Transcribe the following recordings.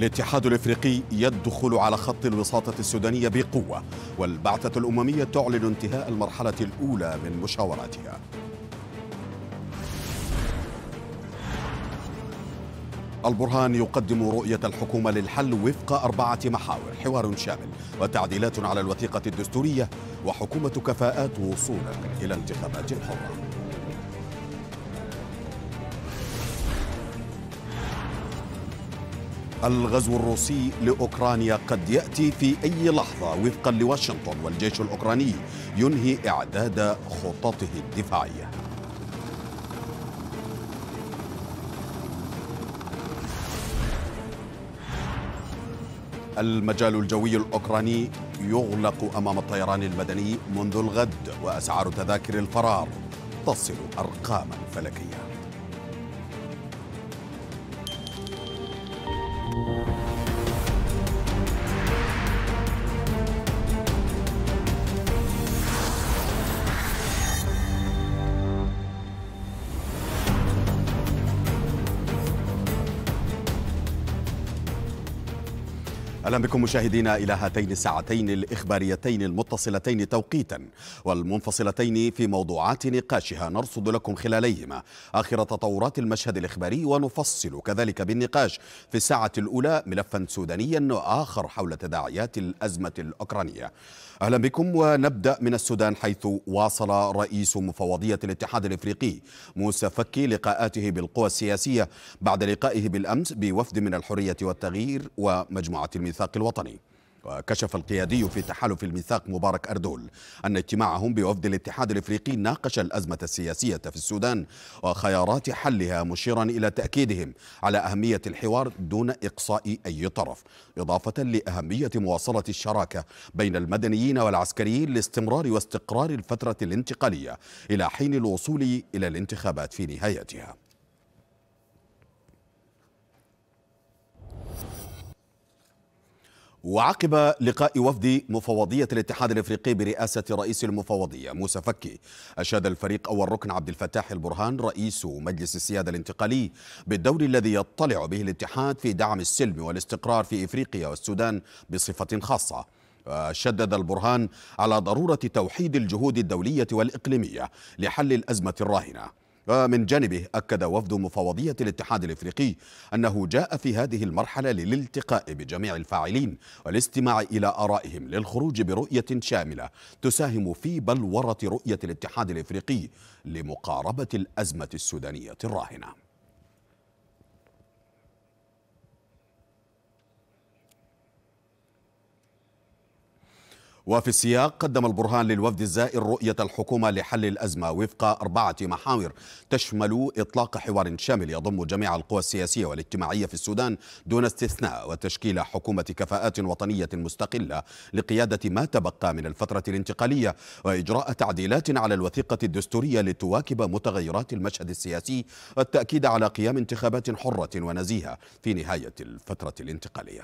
الاتحاد الافريقي يدخل على خط الوساطه السودانيه بقوه والبعثه الامميه تعلن انتهاء المرحله الاولى من مشاوراتها البرهان يقدم رؤية الحكومة للحل وفق أربعة محاور حوار شامل وتعديلات على الوثيقة الدستورية وحكومة كفاءات وصولا إلى انتخابات حرة الغزو الروسي لأوكرانيا قد يأتي في أي لحظة وفقا لواشنطن والجيش الأوكراني ينهي إعداد خططه الدفاعية المجال الجوي الأوكراني يغلق أمام الطيران المدني منذ الغد وأسعار تذاكر الفرار تصل أرقاما فلكية بكم مشاهدينا إلى هاتين الساعتين الإخباريتين المتصلتين توقيتا والمنفصلتين في موضوعات نقاشها نرصد لكم خلاليهما آخر تطورات المشهد الإخباري ونفصل كذلك بالنقاش في الساعة الأولى ملفا سودانيا وآخر حول تداعيات الأزمة الأوكرانية أهلا بكم ونبدأ من السودان حيث واصل رئيس مفوضية الاتحاد الإفريقي موسى فكي لقاءاته بالقوى السياسية بعد لقائه بالأمس بوفد من الحرية والتغيير ومجموعة الميثاق الوطني وكشف القيادي في تحالف الميثاق مبارك أردول أن اجتماعهم بوفد الاتحاد الإفريقي ناقش الأزمة السياسية في السودان وخيارات حلها مشيرا إلى تأكيدهم على أهمية الحوار دون إقصاء أي طرف إضافة لأهمية مواصلة الشراكة بين المدنيين والعسكريين لاستمرار واستقرار الفترة الانتقالية إلى حين الوصول إلى الانتخابات في نهايتها وعقب لقاء وفد مفوضية الاتحاد الافريقي برئاسة رئيس المفوضية موسى فكي أشاد الفريق أول ركن عبد الفتاح البرهان رئيس مجلس السيادة الانتقالي بالدور الذي يطلع به الاتحاد في دعم السلم والاستقرار في إفريقيا والسودان بصفة خاصة شدد البرهان على ضرورة توحيد الجهود الدولية والإقليمية لحل الأزمة الراهنة فمن جانبه أكد وفد مفوضية الاتحاد الإفريقي أنه جاء في هذه المرحلة للالتقاء بجميع الفاعلين والاستماع إلى آرائهم للخروج برؤية شاملة تساهم في بلورة رؤية الاتحاد الإفريقي لمقاربة الأزمة السودانية الراهنة وفي السياق قدم البرهان للوفد الزائر رؤية الحكومة لحل الأزمة وفق أربعة محاور تشمل إطلاق حوار شامل يضم جميع القوى السياسية والاجتماعية في السودان دون استثناء وتشكيل حكومة كفاءات وطنية مستقلة لقيادة ما تبقى من الفترة الانتقالية وإجراء تعديلات على الوثيقة الدستورية لتواكب متغيرات المشهد السياسي والتأكيد على قيام انتخابات حرة ونزيهة في نهاية الفترة الانتقالية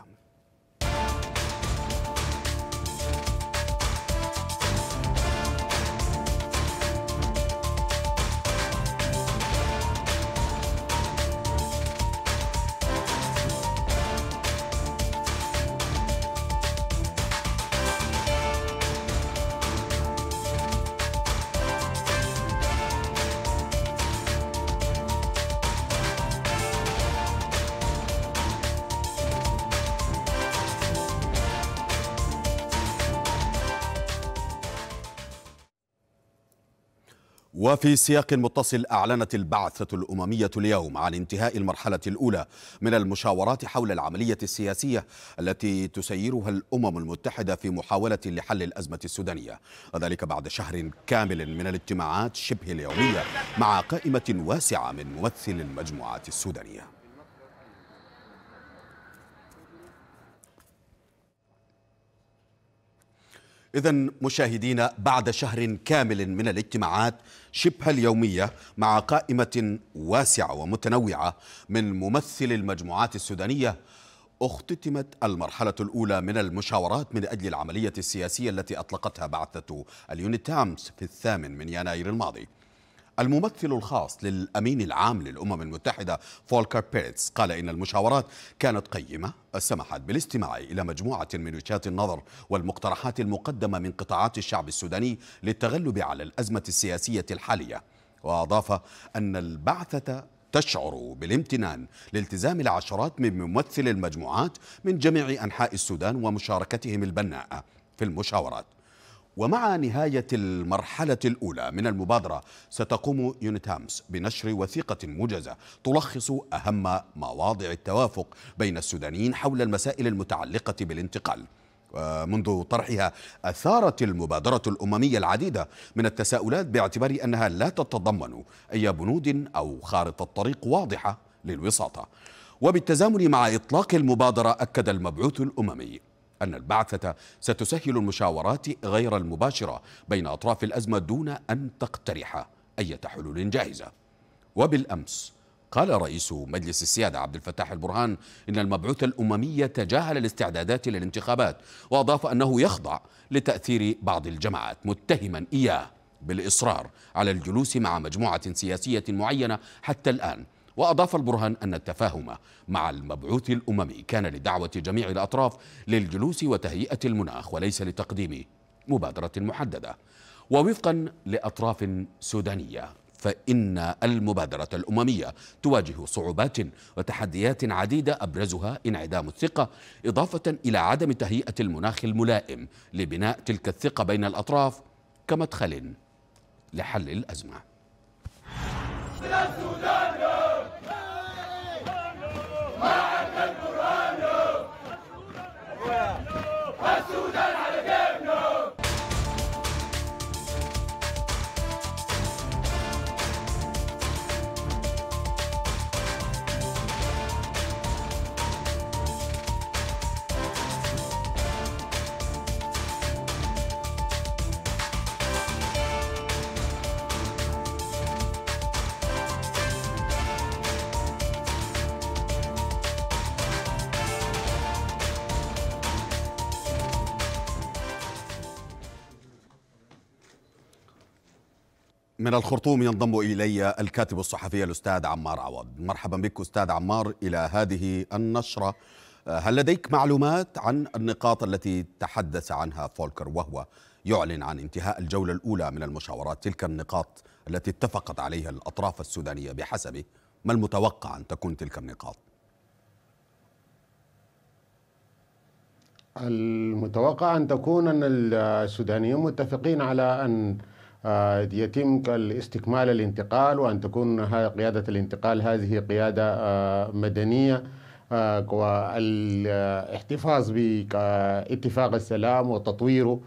وفي سياق متصل أعلنت البعثة الأممية اليوم عن انتهاء المرحلة الأولى من المشاورات حول العملية السياسية التي تسيرها الأمم المتحدة في محاولة لحل الأزمة السودانية وذلك بعد شهر كامل من الاجتماعات شبه اليومية مع قائمة واسعة من ممثل المجموعات السودانية إذا مشاهدينا بعد شهر كامل من الاجتماعات شبه اليومية مع قائمة واسعة ومتنوعة من ممثلي المجموعات السودانية اختتمت المرحلة الأولى من المشاورات من أجل العملية السياسية التي أطلقتها بعثة تامس في الثامن من يناير الماضي الممثل الخاص للأمين العام للأمم المتحدة فولكر بيرتس قال إن المشاورات كانت قيمة سمحت بالاستماع إلى مجموعة من وجهات النظر والمقترحات المقدمة من قطاعات الشعب السوداني للتغلب على الأزمة السياسية الحالية وأضاف أن البعثة تشعر بالامتنان لالتزام العشرات من ممثل المجموعات من جميع أنحاء السودان ومشاركتهم البناءة في المشاورات ومع نهاية المرحلة الأولى من المبادرة ستقوم يونيتامس بنشر وثيقة موجزة تلخص أهم مواضع التوافق بين السودانيين حول المسائل المتعلقة بالانتقال منذ طرحها أثارت المبادرة الأممية العديدة من التساؤلات باعتبار أنها لا تتضمن أي بنود أو خارطة طريق واضحة للوساطة وبالتزامن مع إطلاق المبادرة أكد المبعوث الأممي أن البعثة ستسهل المشاورات غير المباشرة بين أطراف الأزمة دون أن تقترح أي حلول جاهزة وبالأمس قال رئيس مجلس السيادة عبد الفتاح البرهان إن المبعوث الأممي تجاهل الاستعدادات للانتخابات وأضاف أنه يخضع لتأثير بعض الجماعات متهما إياه بالإصرار على الجلوس مع مجموعة سياسية معينة حتى الآن وأضاف البرهان أن التفاهم مع المبعوث الأممي كان لدعوة جميع الأطراف للجلوس وتهيئة المناخ وليس لتقديم مبادرة محددة ووفقا لأطراف سودانية فإن المبادرة الأممية تواجه صعوبات وتحديات عديدة أبرزها انعدام الثقة إضافة إلى عدم تهيئة المناخ الملائم لبناء تلك الثقة بين الأطراف كمدخل لحل الأزمة من الخرطوم ينضم إلي الكاتب الصحفي الأستاذ عمار عوض مرحبا بك أستاذ عمار إلى هذه النشرة آه، هل لديك معلومات عن النقاط التي تحدث عنها فولكر وهو يعلن عن انتهاء الجولة الأولى من المشاورات تلك النقاط التي اتفقت عليها الأطراف السودانية بحسبه ما المتوقع أن تكون تلك النقاط؟ المتوقع أن تكون أن السودانيين متفقين على أن آه، يتم استكمال الانتقال وأن تكون قيادة الانتقال هذه قيادة آه، مدنية آه، والاحتفاظ باتفاق السلام وتطويره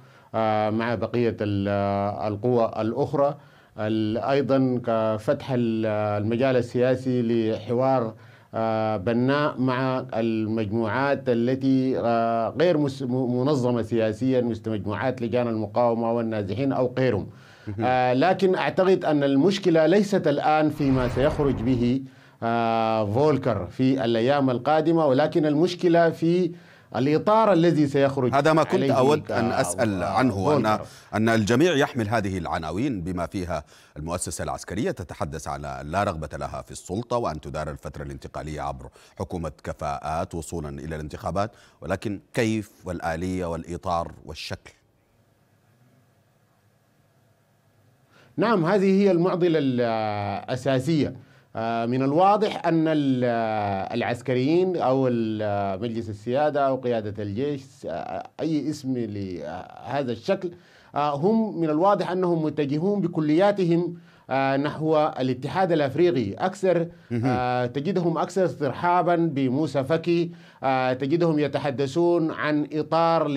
مع بقية القوى الأخرى أيضا فتح المجال السياسي لحوار بناء مع المجموعات التي غير منظمة سياسيا مثل مجموعات لجان المقاومة والنازحين أو غيرهم آه لكن أعتقد أن المشكلة ليست الآن فيما سيخرج به آه فولكر في الأيام القادمة ولكن المشكلة في الإطار الذي سيخرج هذا ما كنت أود أن أسأل عنه أن, أن الجميع يحمل هذه العناوين بما فيها المؤسسة العسكرية تتحدث على لا رغبة لها في السلطة وأن تدار الفترة الانتقالية عبر حكومة كفاءات وصولا إلى الانتخابات ولكن كيف والآلية والإطار والشكل نعم هذه هي المعضلة الأساسية آه، من الواضح أن آه، العسكريين أو آه، مجلس السيادة أو قيادة الجيش أي اسم لهذا الشكل هم من الواضح أنهم متجهون بكلياتهم نحو الاتحاد الافريقي اكثر تجدهم اكثر استرحابا بموسى فكي تجدهم يتحدثون عن اطار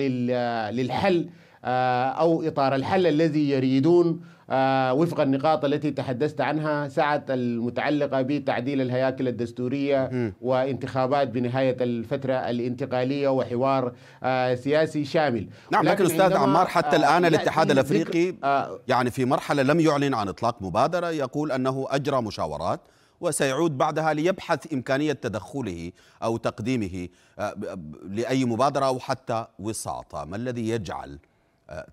للحل او اطار الحل الذي يريدون آه، وفق النقاط التي تحدثت عنها ساعة المتعلقة بتعديل الهياكل الدستورية وانتخابات بنهاية الفترة الانتقالية وحوار آه، سياسي شامل نعم لكن أستاذ عمار حتى آه، الآن الاتحاد الأفريقي يعني في مرحلة لم يعلن عن إطلاق مبادرة يقول أنه أجرى مشاورات وسيعود بعدها ليبحث إمكانية تدخله أو تقديمه لأي مبادرة أو حتى وساطة ما الذي يجعل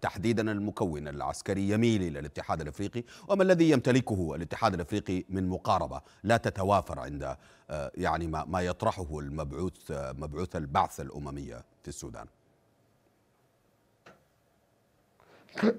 تحديدا المكون العسكري يميل الى الاتحاد الافريقي وما الذي يمتلكه الاتحاد الافريقي من مقاربه لا تتوافر عند آه، يعني ما يطرحه المبعوث آه، مبعوث البعث الامميه في السودان.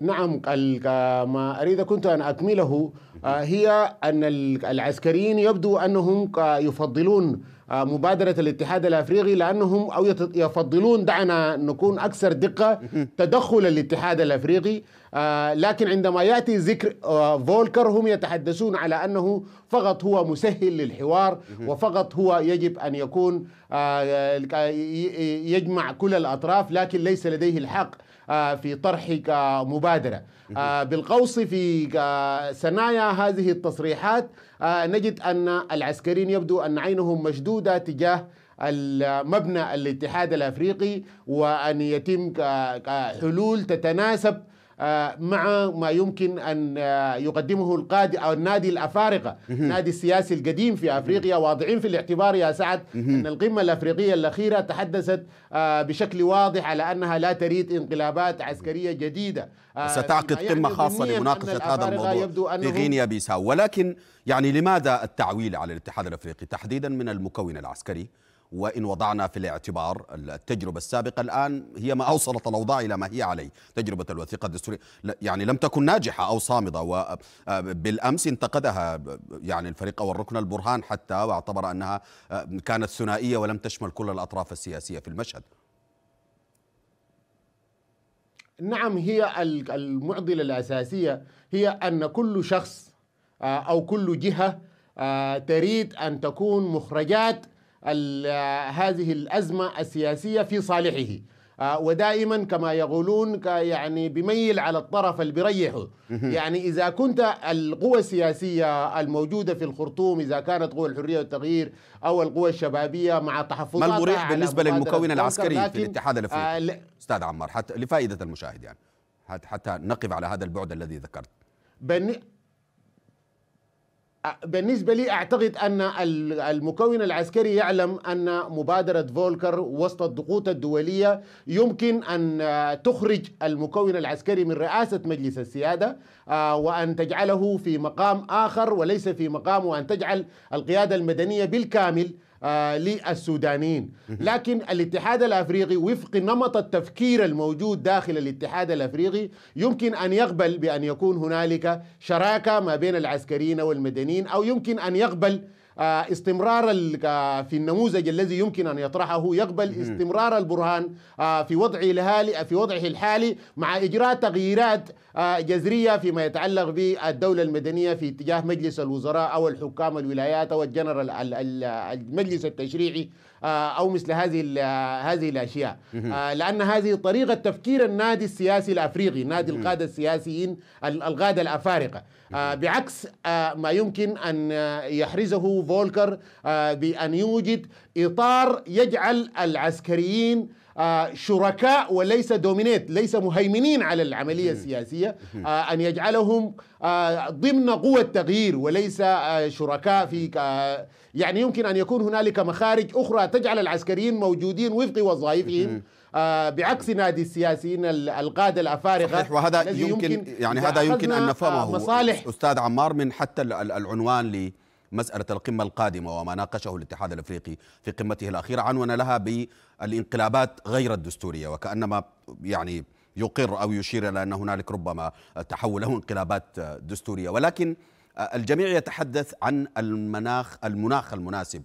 نعم كما اريد كنت ان اكمله آه، هي أن العسكريين يبدو أنهم يفضلون آه، مبادرة الاتحاد الأفريقي لأنهم أو يفضلون دعنا نكون أكثر دقة تدخل الاتحاد الأفريقي آه، لكن عندما يأتي ذكر فولكر هم يتحدثون على أنه فقط هو مسهل للحوار وفقط هو يجب أن يكون يجمع كل الأطراف لكن ليس لديه الحق آه، في طرح آه، مبادرة آه، بالقوس في سنايا هذه التصريحات نجد أن العسكريين يبدو أن عينهم مشدودة تجاه المبنى الاتحاد الافريقي وان يتم حلول تتناسب آه، مع ما يمكن أن آه، يقدمه القاد أو النادي الأفارقة النادي السياسي القديم في أفريقيا واضعين في الاعتبار يا سعد أن القمة الأفريقية الأخيرة تحدثت آه، بشكل واضح على أنها لا تريد انقلابات عسكرية جديدة ستعقد قمة خاصة لمناقشة هذا الموضوع في غينيا بيساو ولكن يعني لماذا التعويل على الاتحاد الأفريقي تحديدا من المكون العسكري وإن وضعنا في الاعتبار التجربة السابقة الآن هي ما أوصلت الأوضاع إلى ما هي عليه تجربة الوثيقة الدستورية يعني لم تكن ناجحة أو صامدة وبالأمس آه، انتقدها يعني الفريق أو الركن البرهان حتى واعتبر أنها آه، كانت ثنائية ولم تشمل كل الأطراف السياسية في المشهد نعم هي المعضلة الأساسية هي أن كل شخص آه، أو كل جهة تريد أن تكون مخرجات هذه الأزمة السياسية في صالحه آه، ودائما كما يقولون يعني بميل على الطرف اللي بيريحه يعني اذا كنت القوى السياسيه الموجوده في الخرطوم اذا كانت قوى الحريه والتغيير او القوى الشبابيه مع تحفظات ما المريح بالنسبه للمكون العسكري في الاتحاد الافريقي آه استاذ عمار حتى لفائده المشاهد يعني حتى نقف على هذا البعد الذي ذكرت بالنسبة لي أعتقد أن المكون العسكري يعلم أن مبادرة فولكر وسط الضغوط الدولية يمكن أن تخرج المكون العسكري من رئاسة مجلس السيادة آه، وأن تجعله في مقام آخر وليس في مقام وأن تجعل القيادة المدنية بالكامل آه، للسودانيين لكن الاتحاد الافريقي وفق نمط التفكير الموجود داخل الاتحاد الافريقي يمكن ان يقبل بان يكون هنالك شراكه ما بين العسكريين والمدنيين او يمكن ان يقبل آه، استمرار آه، في النموذج الذي يمكن ان يطرحه يقبل استمرار البرهان في وضعه الحالي في وضعه الحالي مع اجراء تغييرات جذرية فيما يتعلق بالدولة المدنية في اتجاه مجلس الوزراء أو الحكام الولايات أو الجنرال المجلس التشريعي آه، أو مثل هذه هذه الأشياء آه، لأن هذه طريقة تفكير النادي السياسي الأفريقي نادي القادة السياسيين القادة الأفارقة آه، بعكس ما يمكن أن يحرزه فولكر بأن يوجد إطار يجعل العسكريين آه، شركاء وليس دومينيت ليس مهيمنين على العملية السياسية آه، أن يجعلهم آه، ضمن قوة التغيير وليس شركاء في يعني يمكن أن يكون هنالك مخارج أخرى تجعل العسكريين موجودين وفق وظائفهم بعكس نادي السياسيين القادة الأفارقة صحيح وهذا يمكن, يمكن يعني هذا يمكن أن نفهمه مصالح أستاذ عمار من حتى العنوان مسألة القمة القادمة وما ناقشه الاتحاد الأفريقي في قمته الأخيرة عنون لها بالانقلابات غير الدستورية وكأنما يعني يقر أو يشير إلى أن هنالك ربما تحول أو انقلابات دستورية ولكن الجميع يتحدث عن المناخ المناخ المناسب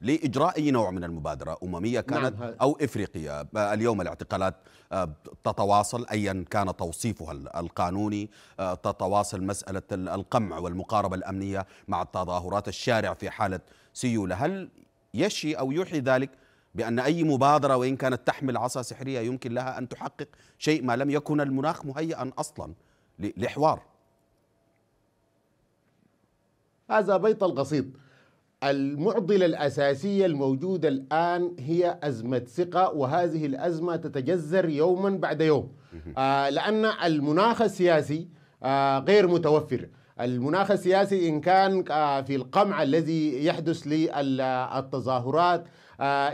لإجراء أي نوع من المبادرة أممية نعم، كانت أو إفريقية آه، اليوم الاعتقالات آه، تتواصل أيا كان توصيفها القانوني آه، تتواصل مسألة القمع والمقاربة الأمنية مع التظاهرات الشارع في حالة سيولة هل يشي أو يوحي ذلك بأن أي مبادرة وإن كانت تحمل عصا سحرية يمكن لها أن تحقق شيء ما لم يكن المناخ مهيئا أصلا لحوار هذا بيت القصيد المعضلة الأساسية الموجودة الآن هي أزمة ثقة وهذه الأزمة تتجذر يوما بعد يوم آه، لأن المناخ السياسي آه، غير متوفر المناخ السياسي إن كان آه، في القمع الذي يحدث للتظاهرات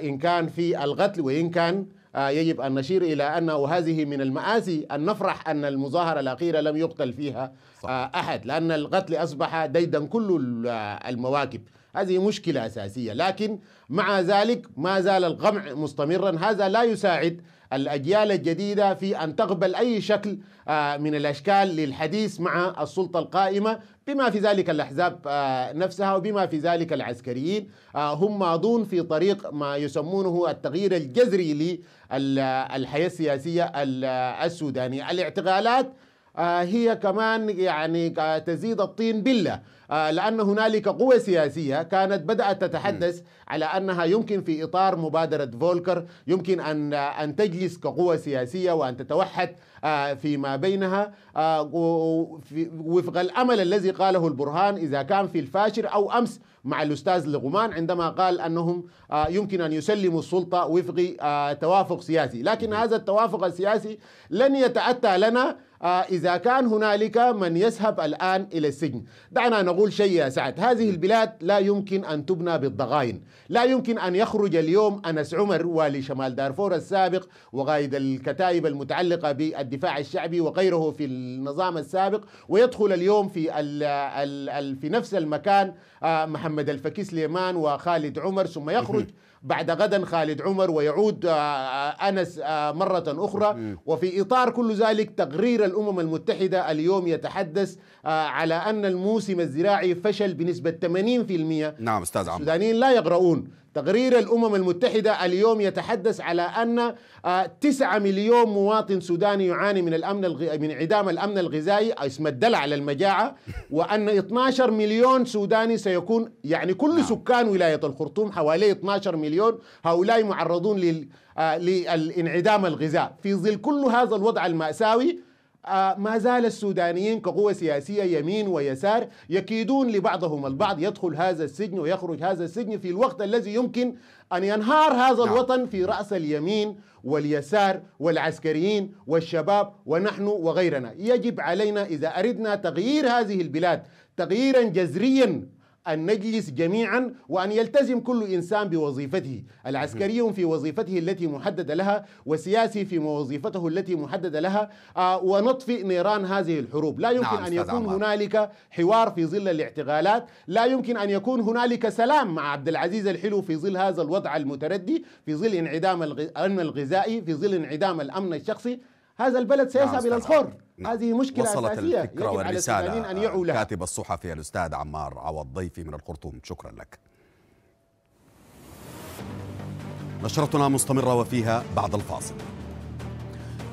إن كان في القتل وإن كان يجب أن نشير إلى أنه هذه من المآسي أن نفرح أن المظاهرة الأخيرة لم يقتل فيها صح. أحد لأن القتل أصبح ديدا كل المواكب هذه مشكلة أساسية لكن مع ذلك ما زال القمع مستمرا هذا لا يساعد الأجيال الجديدة في أن تقبل أي شكل آه، من الأشكال للحديث مع السلطة القائمة بما في ذلك الأحزاب آه، نفسها وبما في ذلك العسكريين آه، هم ماضون في طريق ما يسمونه التغيير الجذري للحياة السياسية السودانية الاعتقالات هي كمان يعني تزيد الطين بله آه، لأن هنالك قوى سياسية كانت بدأت تتحدث على أنها يمكن في إطار مبادرة فولكر يمكن أن أن تجلس كقوى سياسية وأن تتوحد آه، فيما بينها آه، وفق الأمل الذي قاله البرهان إذا كان في الفاشر أو أمس مع الأستاذ لغمان عندما قال أنهم يمكن أن يسلموا السلطة وفق توافق سياسي لكن هذا التوافق السياسي لن يتأتى لنا آه، إذا كان هنالك من يذهب الآن إلى السجن دعنا نقول شيء يا سعد هذه البلاد لا يمكن أن تبنى بالضغائن لا يمكن أن يخرج اليوم أنس عمر والي شمال دارفور السابق وقائد الكتائب المتعلقة بالدفاع الشعبي وغيره في النظام السابق ويدخل اليوم في, الـ الـ الـ في نفس المكان آه، محمد الفكي سليمان وخالد عمر ثم يخرج بعد غدا خالد عمر ويعود آه، آه، أنس آه، مرة أخرى وفي إطار كل ذلك تقرير الأمم المتحدة اليوم يتحدث على أن الموسم الزراعي فشل بنسبة 80% نعم أستاذ عمر السودانيين لا يقرؤون تقرير الأمم المتحدة اليوم يتحدث على أن 9 آه، مليون مواطن سوداني يعاني من الأمن الغ... من انعدام الأمن الغذائي اسم الدلع على المجاعة وأن 12 مليون سوداني سيكون يعني كل نعم. سكان ولاية الخرطوم حوالي 12 مليون هؤلاء معرضون لل... آه، للانعدام الغذاء في ظل كل هذا الوضع المأساوي آه، ما زال السودانيين كقوة سياسية يمين ويسار يكيدون لبعضهم البعض يدخل هذا السجن ويخرج هذا السجن في الوقت الذي يمكن أن ينهار هذا نعم. الوطن في رأس اليمين واليسار والعسكريين والشباب ونحن وغيرنا يجب علينا إذا أردنا تغيير هذه البلاد تغييرا جذريا أن نجلس جميعا وأن يلتزم كل إنسان بوظيفته العسكري في وظيفته التي محددة لها وسياسي في وظيفته التي محددة لها آه، ونطفئ نيران هذه الحروب لا يمكن نعم أن يكون هنالك حوار في ظل الاعتقالات لا يمكن أن يكون هنالك سلام مع عبد العزيز الحلو في ظل هذا الوضع المتردي في ظل انعدام الأمن الغذائي في ظل انعدام الأمن الشخصي هذا البلد نعم، سيذهب الى الخر هذه مشكلة وصلت أساسية الفكرة والرسالة أن يعوا لها كاتب الصحفي الأستاذ عمار عوض ضيفي من الخرطوم شكرا لك نشرتنا مستمرة وفيها بعد الفاصل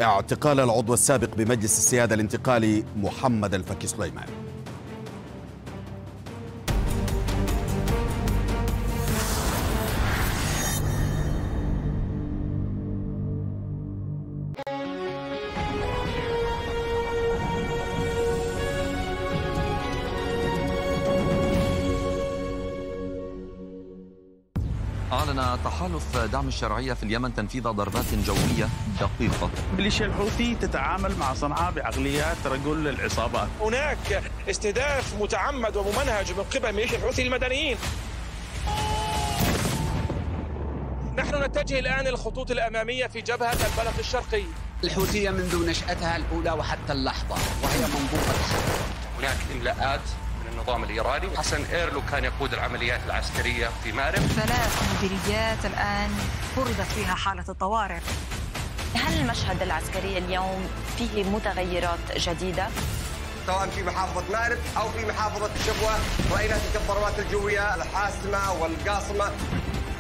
اعتقال العضو السابق بمجلس السيادة الانتقالي محمد الفكي سليمان تحالف دعم الشرعية في اليمن تنفيذ ضربات جوية دقيقة ميليشيا الحوثي تتعامل مع صنعاء بعقليات رجل العصابات هناك استهداف متعمد وممنهج من قبل ميليشيا الحوثي للمدنيين نحن نتجه الآن الخطوط الأمامية في جبهة البلد الشرقي الحوثية منذ نشأتها الأولى وحتى اللحظة وهي منظومة هناك إملاءات النظام الإيراني حسن إيرلو كان يقود العمليات العسكرية في مأرب ثلاث مديريات الآن فرضت فيها حالة الطوارئ هل المشهد العسكري اليوم فيه متغيرات جديدة؟ سواء في محافظة مأرب أو في محافظة شبوة رأينا تلك الضربات الجوية الحاسمة والقاصمة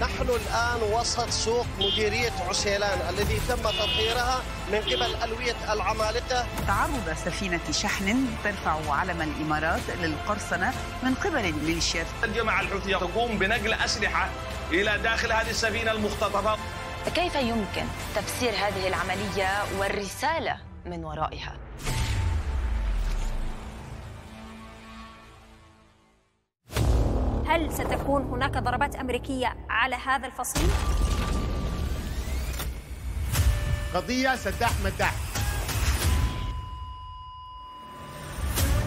نحن الآن وسط سوق مديرية عسيلان الذي تم تطهيرها من قبل ألوية العمالقة تعرض سفينة شحن ترفع علم الإمارات للقرصنة من قبل الميليشيات الجماعة الحوثية تقوم بنقل أسلحة إلى داخل هذه السفينة المختطفة كيف يمكن تفسير هذه العملية والرسالة من ورائها؟ هل ستكون هناك ضربات أمريكية على هذا الفصيل؟ قضية سداح مداح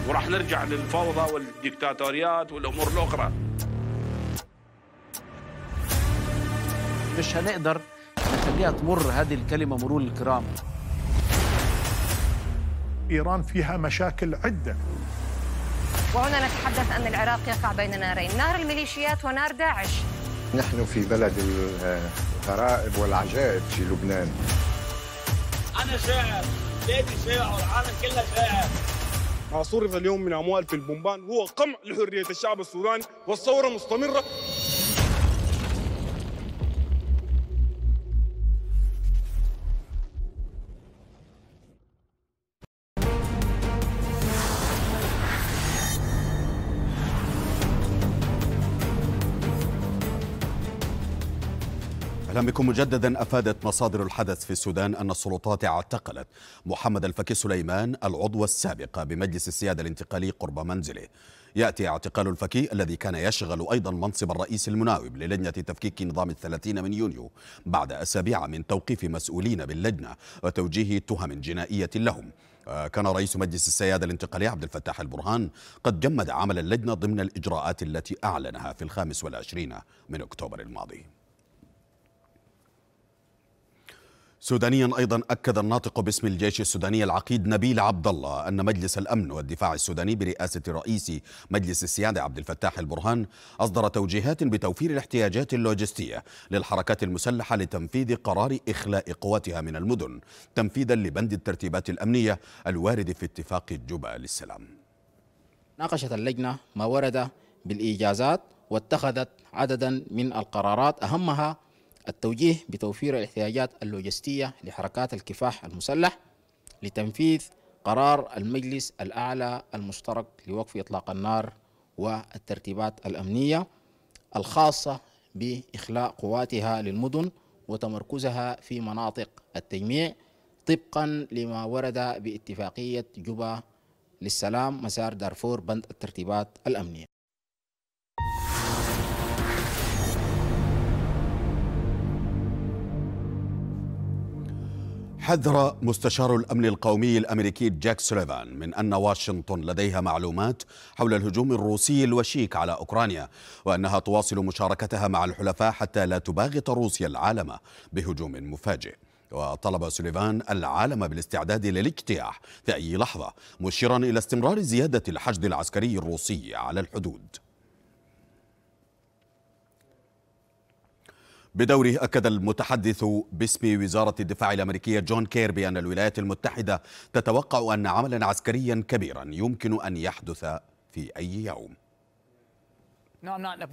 وراح نرجع للفوضى والديكتاتوريات والأمور الأخرى مش هنقدر نخليها تمر هذه الكلمة مرور الكرام إيران فيها مشاكل عدة وهنا نتحدث أن العراق يقع بين نارين نار الميليشيات ونار داعش نحن في بلد الغرائب والعجائب في لبنان أنا شاعر بيتي شاعر العالم كله شاعر ما صرف اليوم من أموال في البومبان هو قمع لحرية الشعب السوداني والثورة مستمرة اهلا بكم مجددا افادت مصادر الحدث في السودان ان السلطات اعتقلت محمد الفكي سليمان العضو السابق بمجلس السياده الانتقالي قرب منزله ياتي اعتقال الفكي الذي كان يشغل ايضا منصب الرئيس المناوب للجنه تفكيك نظام الثلاثين من يونيو بعد اسابيع من توقيف مسؤولين باللجنه وتوجيه تهم جنائيه لهم آه، كان رئيس مجلس السيادة الانتقالي عبد الفتاح البرهان قد جمد عمل اللجنة ضمن الإجراءات التي أعلنها في الخامس والعشرين من أكتوبر الماضي سودانيا ايضا اكد الناطق باسم الجيش السوداني العقيد نبيل عبد الله ان مجلس الامن والدفاع السوداني برئاسه رئيس مجلس السياده عبد الفتاح البرهان اصدر توجيهات بتوفير الاحتياجات اللوجستيه للحركات المسلحه لتنفيذ قرار اخلاء قواتها من المدن تنفيذا لبند الترتيبات الامنيه الوارد في اتفاق جوبا للسلام. ناقشت اللجنه ما ورد بالايجازات واتخذت عددا من القرارات اهمها التوجيه بتوفير الاحتياجات اللوجستية لحركات الكفاح المسلح لتنفيذ قرار المجلس الأعلى المشترك لوقف إطلاق النار والترتيبات الأمنية الخاصة بإخلاء قواتها للمدن وتمركزها في مناطق التجميع طبقا لما ورد باتفاقية جوبا للسلام مسار دارفور بند الترتيبات الأمنية حذر مستشار الامن القومي الامريكي جاك سوليفان من ان واشنطن لديها معلومات حول الهجوم الروسي الوشيك على اوكرانيا وانها تواصل مشاركتها مع الحلفاء حتى لا تباغت روسيا العالم بهجوم مفاجئ وطلب سوليفان العالم بالاستعداد للاجتياح في اي لحظه مشيرا الى استمرار زياده الحشد العسكري الروسي على الحدود بدوره أكد المتحدث باسم وزارة الدفاع الأمريكية جون كير بأن الولايات المتحدة تتوقع أن عملا عسكريا كبيرا يمكن أن يحدث في أي يوم uh,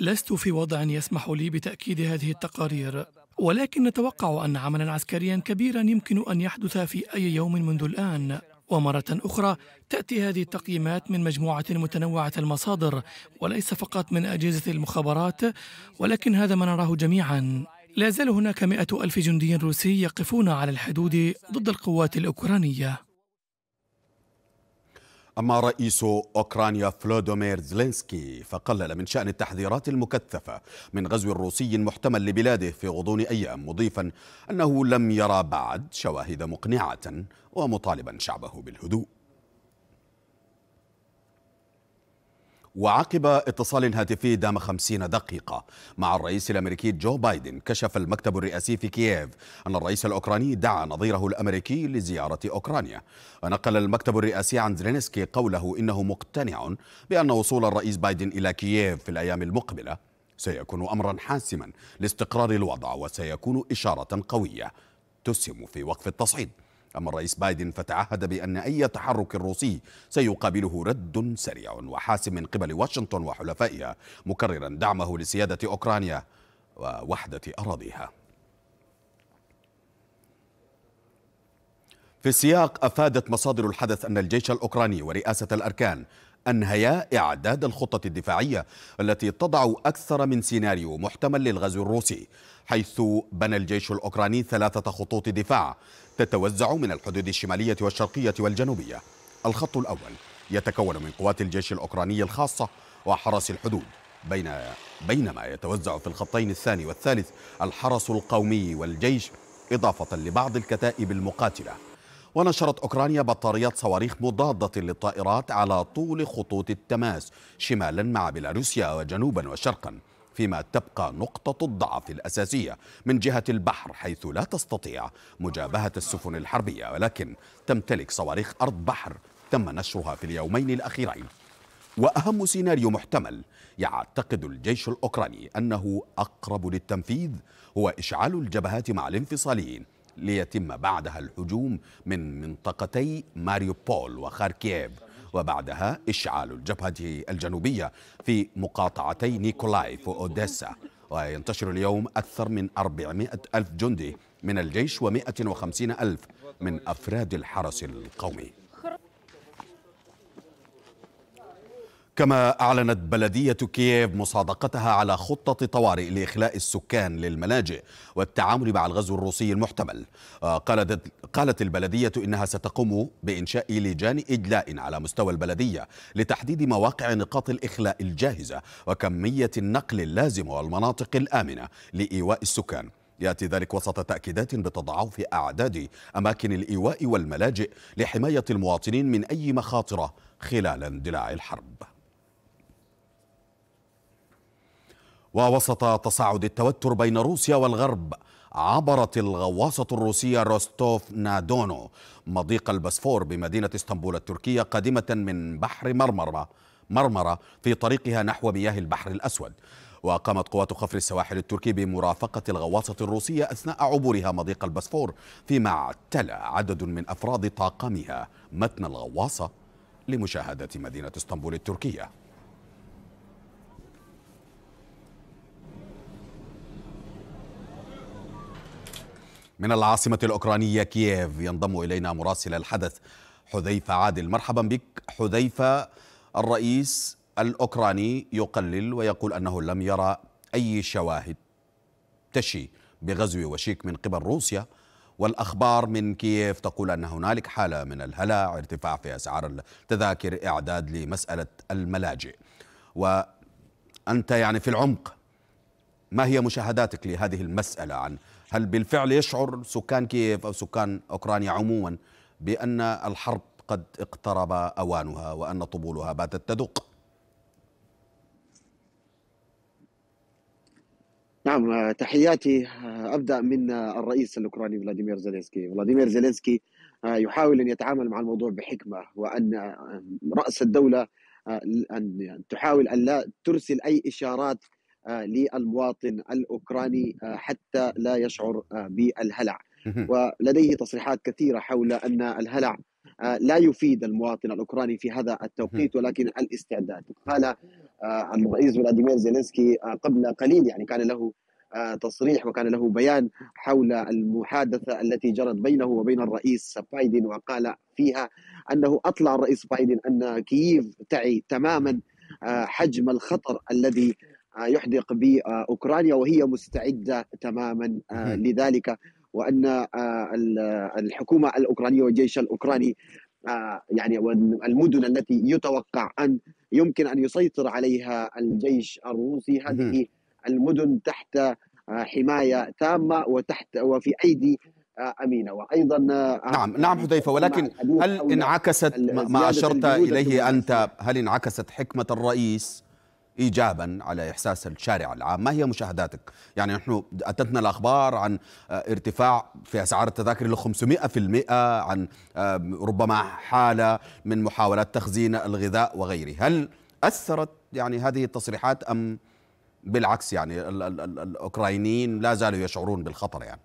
لست في وضع يسمح لي بتأكيد هذه التقارير ولكن نتوقع أن عملا عسكريا كبيرا يمكن أن يحدث في أي يوم منذ الآن ومرة أخرى تأتي هذه التقييمات من مجموعة متنوعة المصادر وليس فقط من أجهزة المخابرات ولكن هذا ما نراه جميعا لا زال هناك مئة ألف جندي روسي يقفون على الحدود ضد القوات الأوكرانية أما رئيس أوكرانيا فلودومير زلينسكي فقلل من شأن التحذيرات المكثفة من غزو روسي محتمل لبلاده في غضون أيام مضيفا أنه لم يرى بعد شواهد مقنعة ومطالبا شعبه بالهدوء وعقب اتصال هاتفي دام خمسين دقيقة مع الرئيس الأمريكي جو بايدن كشف المكتب الرئاسي في كييف أن الرئيس الأوكراني دعا نظيره الأمريكي لزيارة أوكرانيا ونقل المكتب الرئاسي عن زيلينسكي قوله إنه مقتنع بأن وصول الرئيس بايدن إلى كييف في الأيام المقبلة سيكون أمرا حاسما لاستقرار الوضع وسيكون إشارة قوية تسهم في وقف التصعيد أما الرئيس بايدن فتعهد بأن أي تحرك روسي سيقابله رد سريع وحاسم من قبل واشنطن وحلفائها مكررا دعمه لسيادة أوكرانيا ووحدة أراضيها في السياق أفادت مصادر الحدث أن الجيش الأوكراني ورئاسة الأركان أنهيا إعداد الخطة الدفاعية التي تضع أكثر من سيناريو محتمل للغزو الروسي حيث بنى الجيش الأوكراني ثلاثة خطوط دفاع تتوزع من الحدود الشمالية والشرقية والجنوبية الخط الأول يتكون من قوات الجيش الأوكراني الخاصة وحرس الحدود بين بينما يتوزع في الخطين الثاني والثالث الحرس القومي والجيش إضافة لبعض الكتائب المقاتلة ونشرت أوكرانيا بطاريات صواريخ مضادة للطائرات على طول خطوط التماس شمالا مع بيلاروسيا وجنوبا وشرقا فيما تبقى نقطة الضعف الأساسية من جهة البحر حيث لا تستطيع مجابهة السفن الحربية ولكن تمتلك صواريخ أرض بحر تم نشرها في اليومين الأخيرين وأهم سيناريو محتمل يعتقد الجيش الأوكراني أنه أقرب للتنفيذ هو إشعال الجبهات مع الانفصاليين ليتم بعدها الهجوم من منطقتي ماريوبول وخاركييف وبعدها إشعال الجبهة الجنوبية في مقاطعتي نيكولايف وأوديسا وينتشر اليوم أكثر من 400 ألف جندي من الجيش و150 ألف من أفراد الحرس القومي كما أعلنت بلدية كييف مصادقتها على خطة طوارئ لإخلاء السكان للملاجئ والتعامل مع الغزو الروسي المحتمل آه، قالت, قالت البلدية إنها ستقوم بإنشاء لجان إجلاء على مستوى البلدية لتحديد مواقع نقاط الإخلاء الجاهزة وكمية النقل اللازم والمناطق الآمنة لإيواء السكان ياتي ذلك وسط تاكيدات بتضاعف اعداد اماكن الايواء والملاجئ لحمايه المواطنين من اي مخاطر خلال اندلاع الحرب ووسط تصاعد التوتر بين روسيا والغرب عبرت الغواصة الروسية روستوف نادونو مضيق البسفور بمدينة اسطنبول التركية قادمة من بحر مرمرة مرمرة في طريقها نحو مياه البحر الأسود وقامت قوات خفر السواحل التركي بمرافقة الغواصة الروسية أثناء عبورها مضيق البسفور فيما اعتلى عدد من أفراد طاقمها متن الغواصة لمشاهدة مدينة اسطنبول التركية من العاصمة الأوكرانية كييف ينضم إلينا مراسل الحدث حذيفة عادل مرحبا بك حذيفة الرئيس الأوكراني يقلل ويقول أنه لم يرى أي شواهد تشي بغزو وشيك من قبل روسيا والأخبار من كييف تقول أن هنالك حالة من الهلع ارتفاع في أسعار التذاكر إعداد لمسألة الملاجئ وأنت يعني في العمق ما هي مشاهداتك لهذه المسألة عن هل بالفعل يشعر سكان كييف أو سكان أوكرانيا عموما بأن الحرب قد اقترب أوانها وأن طبولها باتت تدق نعم تحياتي ابدا من الرئيس الاوكراني فلاديمير زيلينسكي، فلاديمير زيلينسكي آه، يحاول ان يتعامل مع الموضوع بحكمه وان آه، راس الدوله آه، ان تحاول ان لا ترسل اي اشارات آه، للمواطن الاوكراني آه، حتى لا يشعر آه، بالهلع ولديه تصريحات كثيره حول ان الهلع لا يفيد المواطن الاوكراني في هذا التوقيت ولكن الاستعداد قال الرئيس فلاديمير زيلينسكي قبل قليل يعني كان له تصريح وكان له بيان حول المحادثه التي جرت بينه وبين الرئيس بايدن وقال فيها انه اطلع الرئيس بايدن ان كييف تعي تماما حجم الخطر الذي يحدق باوكرانيا وهي مستعده تماما آه، لذلك وان آه، الحكومه الاوكرانيه والجيش الاوكراني آه، يعني المدن التي يتوقع ان يمكن ان يسيطر عليها الجيش الروسي هذه المدن تحت حمايه تامه وتحت وفي ايدي امينه وايضا نعم نعم حذيفه ولكن هل انعكست ما اشرت اليه انت هل انعكست حكمه الرئيس ايجابا على احساس الشارع العام ما هي مشاهداتك يعني نحن اتتنا الاخبار عن آه، ارتفاع في اسعار التذاكر ل 500% عن آه، ربما حاله من محاولات تخزين الغذاء وغيره هل اثرت يعني هذه التصريحات ام بالعكس يعني الاوكرانيين لا زالوا يشعرون بالخطر يعني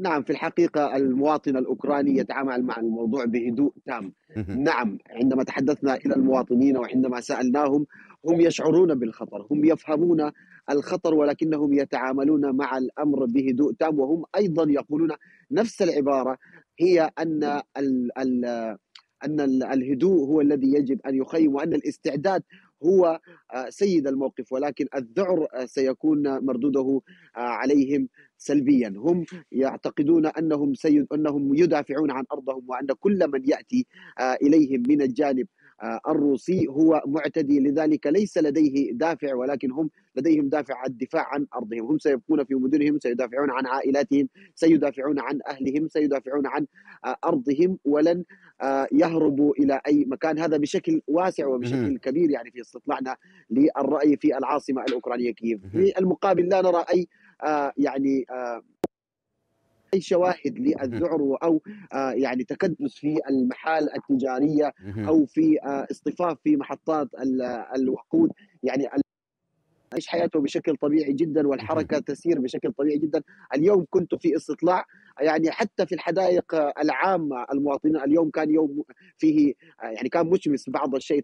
نعم في الحقيقة المواطن الأوكراني يتعامل مع الموضوع بهدوء تام نعم عندما تحدثنا إلى المواطنين وعندما سألناهم هم يشعرون بالخطر هم يفهمون الخطر ولكنهم يتعاملون مع الأمر بهدوء تام وهم أيضا يقولون نفس العبارة هي أن الـ الـ أن الهدوء هو الذي يجب أن يخيم وأن الاستعداد هو آه، سيد الموقف ولكن الذعر آه، سيكون مردوده آه، عليهم سلبيا هم يعتقدون أنهم, سي... أنهم يدافعون عن أرضهم وأن كل من يأتي آه، إليهم من الجانب آه، الروسي هو معتدي لذلك ليس لديه دافع ولكن هم لديهم دافع الدفاع عن ارضهم، هم سيبقون في مدنهم، سيدافعون عن عائلاتهم، سيدافعون عن اهلهم، سيدافعون عن آه، ارضهم ولن يهربوا الى اي مكان، هذا بشكل واسع وبشكل كبير يعني في استطلاعنا للراي في العاصمه الاوكرانيه كييف، في المقابل لا نرى اي آه، يعني آه، اي شواهد للذعر او آه، يعني تكدس في المحال التجاريه او في اصطفاف في محطات الوقود يعني يعيش حياته بشكل طبيعي جدا والحركه تسير بشكل طبيعي جدا اليوم كنت في استطلاع يعني حتى في الحدائق العامه المواطنين اليوم كان يوم فيه يعني كان مشمس بعض الشيء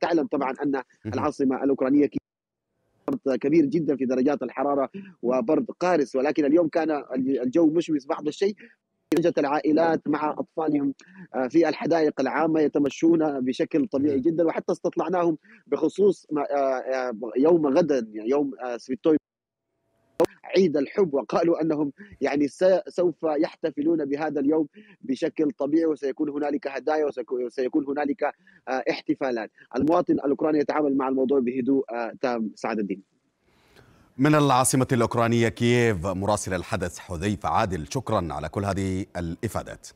تعلم طبعا ان العاصمه الاوكرانيه برد كبير جدا في درجات الحراره وبرد قارس ولكن اليوم كان الجو مشمس بعض الشيء نجت العائلات مع اطفالهم آه، في الحدائق العامه يتمشون بشكل طبيعي جدا وحتى استطلعناهم بخصوص آه، آه، يوم غدا يوم سويتوي عيد الحب وقالوا انهم يعني سوف يحتفلون بهذا اليوم بشكل طبيعي وسيكون هنالك هدايا وسيكون هنالك آه، احتفالات. المواطن الاوكراني يتعامل مع الموضوع بهدوء آه، تام سعد الدين. من العاصمة الأوكرانية كييف مراسل الحدث حذيفة عادل شكرا على كل هذه الإفادات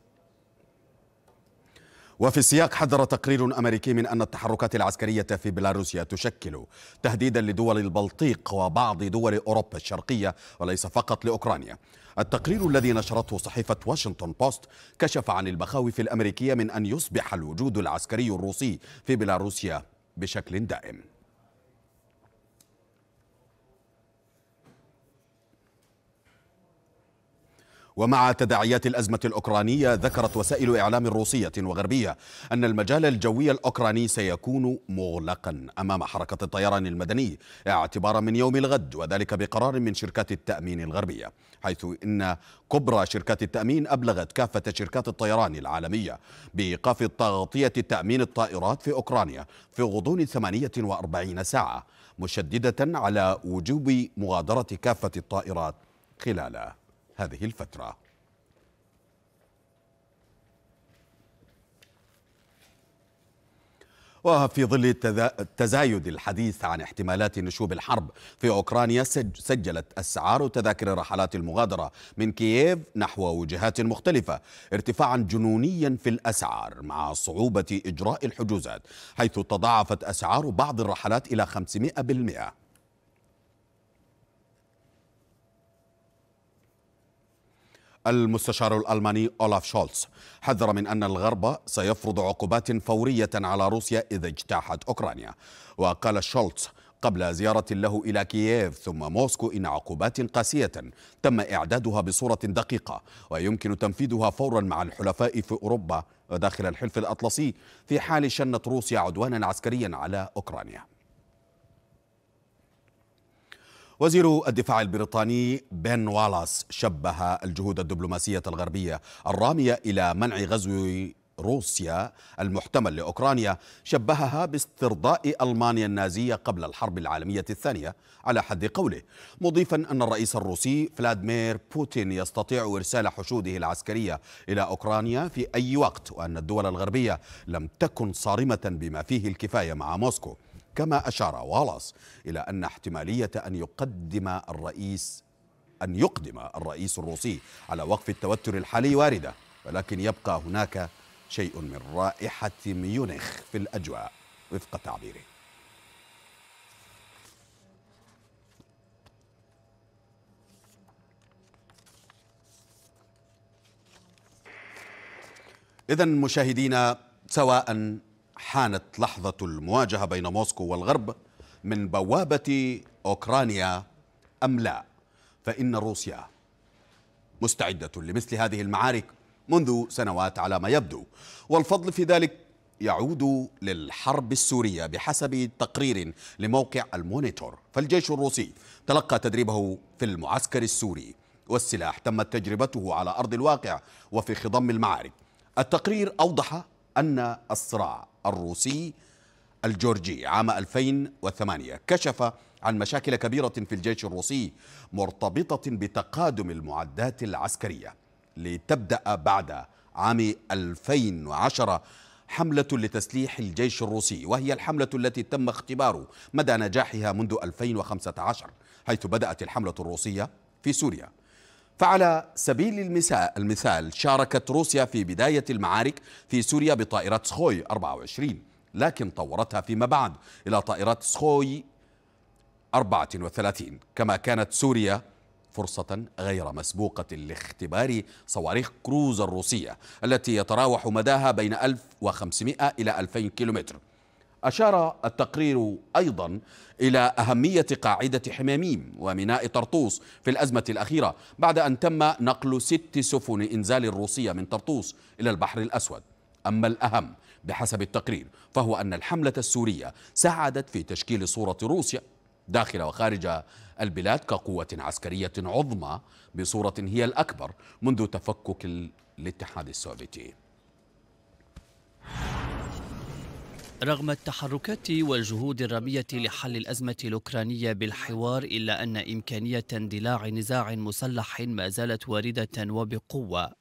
وفي السياق حذر تقرير امريكي من ان التحركات العسكريه في بيلاروسيا تشكل تهديدا لدول البلطيق وبعض دول اوروبا الشرقيه وليس فقط لاوكرانيا. التقرير الذي نشرته صحيفه واشنطن بوست كشف عن المخاوف الامريكيه من ان يصبح الوجود العسكري الروسي في بيلاروسيا بشكل دائم. ومع تداعيات الأزمة الأوكرانية ذكرت وسائل إعلام روسية وغربية أن المجال الجوي الأوكراني سيكون مغلقا أمام حركة الطيران المدني اعتبارا من يوم الغد وذلك بقرار من شركات التأمين الغربية حيث إن كبرى شركات التأمين أبلغت كافة شركات الطيران العالمية بإيقاف تغطية تأمين الطائرات في أوكرانيا في غضون 48 ساعة مشددة على وجوب مغادرة كافة الطائرات خلالها هذه الفترة وفي ظل التزايد الحديث عن احتمالات نشوب الحرب في أوكرانيا سجلت أسعار تذاكر رحلات المغادرة من كييف نحو وجهات مختلفة ارتفاعا جنونيا في الأسعار مع صعوبة إجراء الحجوزات حيث تضاعفت أسعار بعض الرحلات إلى 500% المستشار الألماني أولاف شولتز حذر من أن الغرب سيفرض عقوبات فورية على روسيا إذا اجتاحت أوكرانيا وقال شولتز قبل زيارة له إلى كييف ثم موسكو إن عقوبات قاسية تم إعدادها بصورة دقيقة ويمكن تنفيذها فورا مع الحلفاء في أوروبا وداخل الحلف الأطلسي في حال شنت روسيا عدوانا عسكريا على أوكرانيا وزير الدفاع البريطاني بن والاس شبه الجهود الدبلوماسية الغربية الرامية إلى منع غزو روسيا المحتمل لأوكرانيا شبهها باسترضاء ألمانيا النازية قبل الحرب العالمية الثانية على حد قوله مضيفا أن الرئيس الروسي فلاديمير بوتين يستطيع إرسال حشوده العسكرية إلى أوكرانيا في أي وقت وأن الدول الغربية لم تكن صارمة بما فيه الكفاية مع موسكو كما أشار والاس إلى أن احتمالية أن يقدم الرئيس أن يقدم الرئيس الروسي على وقف التوتر الحالي واردة ولكن يبقى هناك شيء من رائحة ميونخ في الأجواء وفق تعبيره إذا مشاهدينا سواء حانت لحظة المواجهة بين موسكو والغرب من بوابة أوكرانيا أم لا فإن روسيا مستعدة لمثل هذه المعارك منذ سنوات على ما يبدو والفضل في ذلك يعود للحرب السورية بحسب تقرير لموقع المونيتور فالجيش الروسي تلقى تدريبه في المعسكر السوري والسلاح تمت تجربته على أرض الواقع وفي خضم المعارك التقرير أوضح أن الصراع الروسي الجورجي عام 2008 كشف عن مشاكل كبيرة في الجيش الروسي مرتبطة بتقادم المعدات العسكرية لتبدأ بعد عام 2010 حملة لتسليح الجيش الروسي وهي الحملة التي تم اختبار مدى نجاحها منذ 2015 حيث بدأت الحملة الروسية في سوريا فعلى سبيل المثال شاركت روسيا في بداية المعارك في سوريا بطائرات سخوي 24 لكن طورتها فيما بعد إلى طائرات سخوي 34 كما كانت سوريا فرصة غير مسبوقة لاختبار صواريخ كروز الروسية التي يتراوح مداها بين 1500 إلى 2000 كيلومتر أشار التقرير أيضا إلى أهمية قاعدة حماميم وميناء طرطوس في الأزمة الأخيرة بعد أن تم نقل ست سفن إنزال روسية من طرطوس إلى البحر الأسود أما الأهم بحسب التقرير فهو أن الحملة السورية ساعدت في تشكيل صورة روسيا داخل وخارج البلاد كقوة عسكرية عظمى بصورة هي الأكبر منذ تفكك الاتحاد السوفيتي رغم التحركات والجهود الرامية لحل الأزمة الأوكرانية بالحوار إلا أن إمكانية اندلاع نزاع مسلح ما زالت واردة وبقوة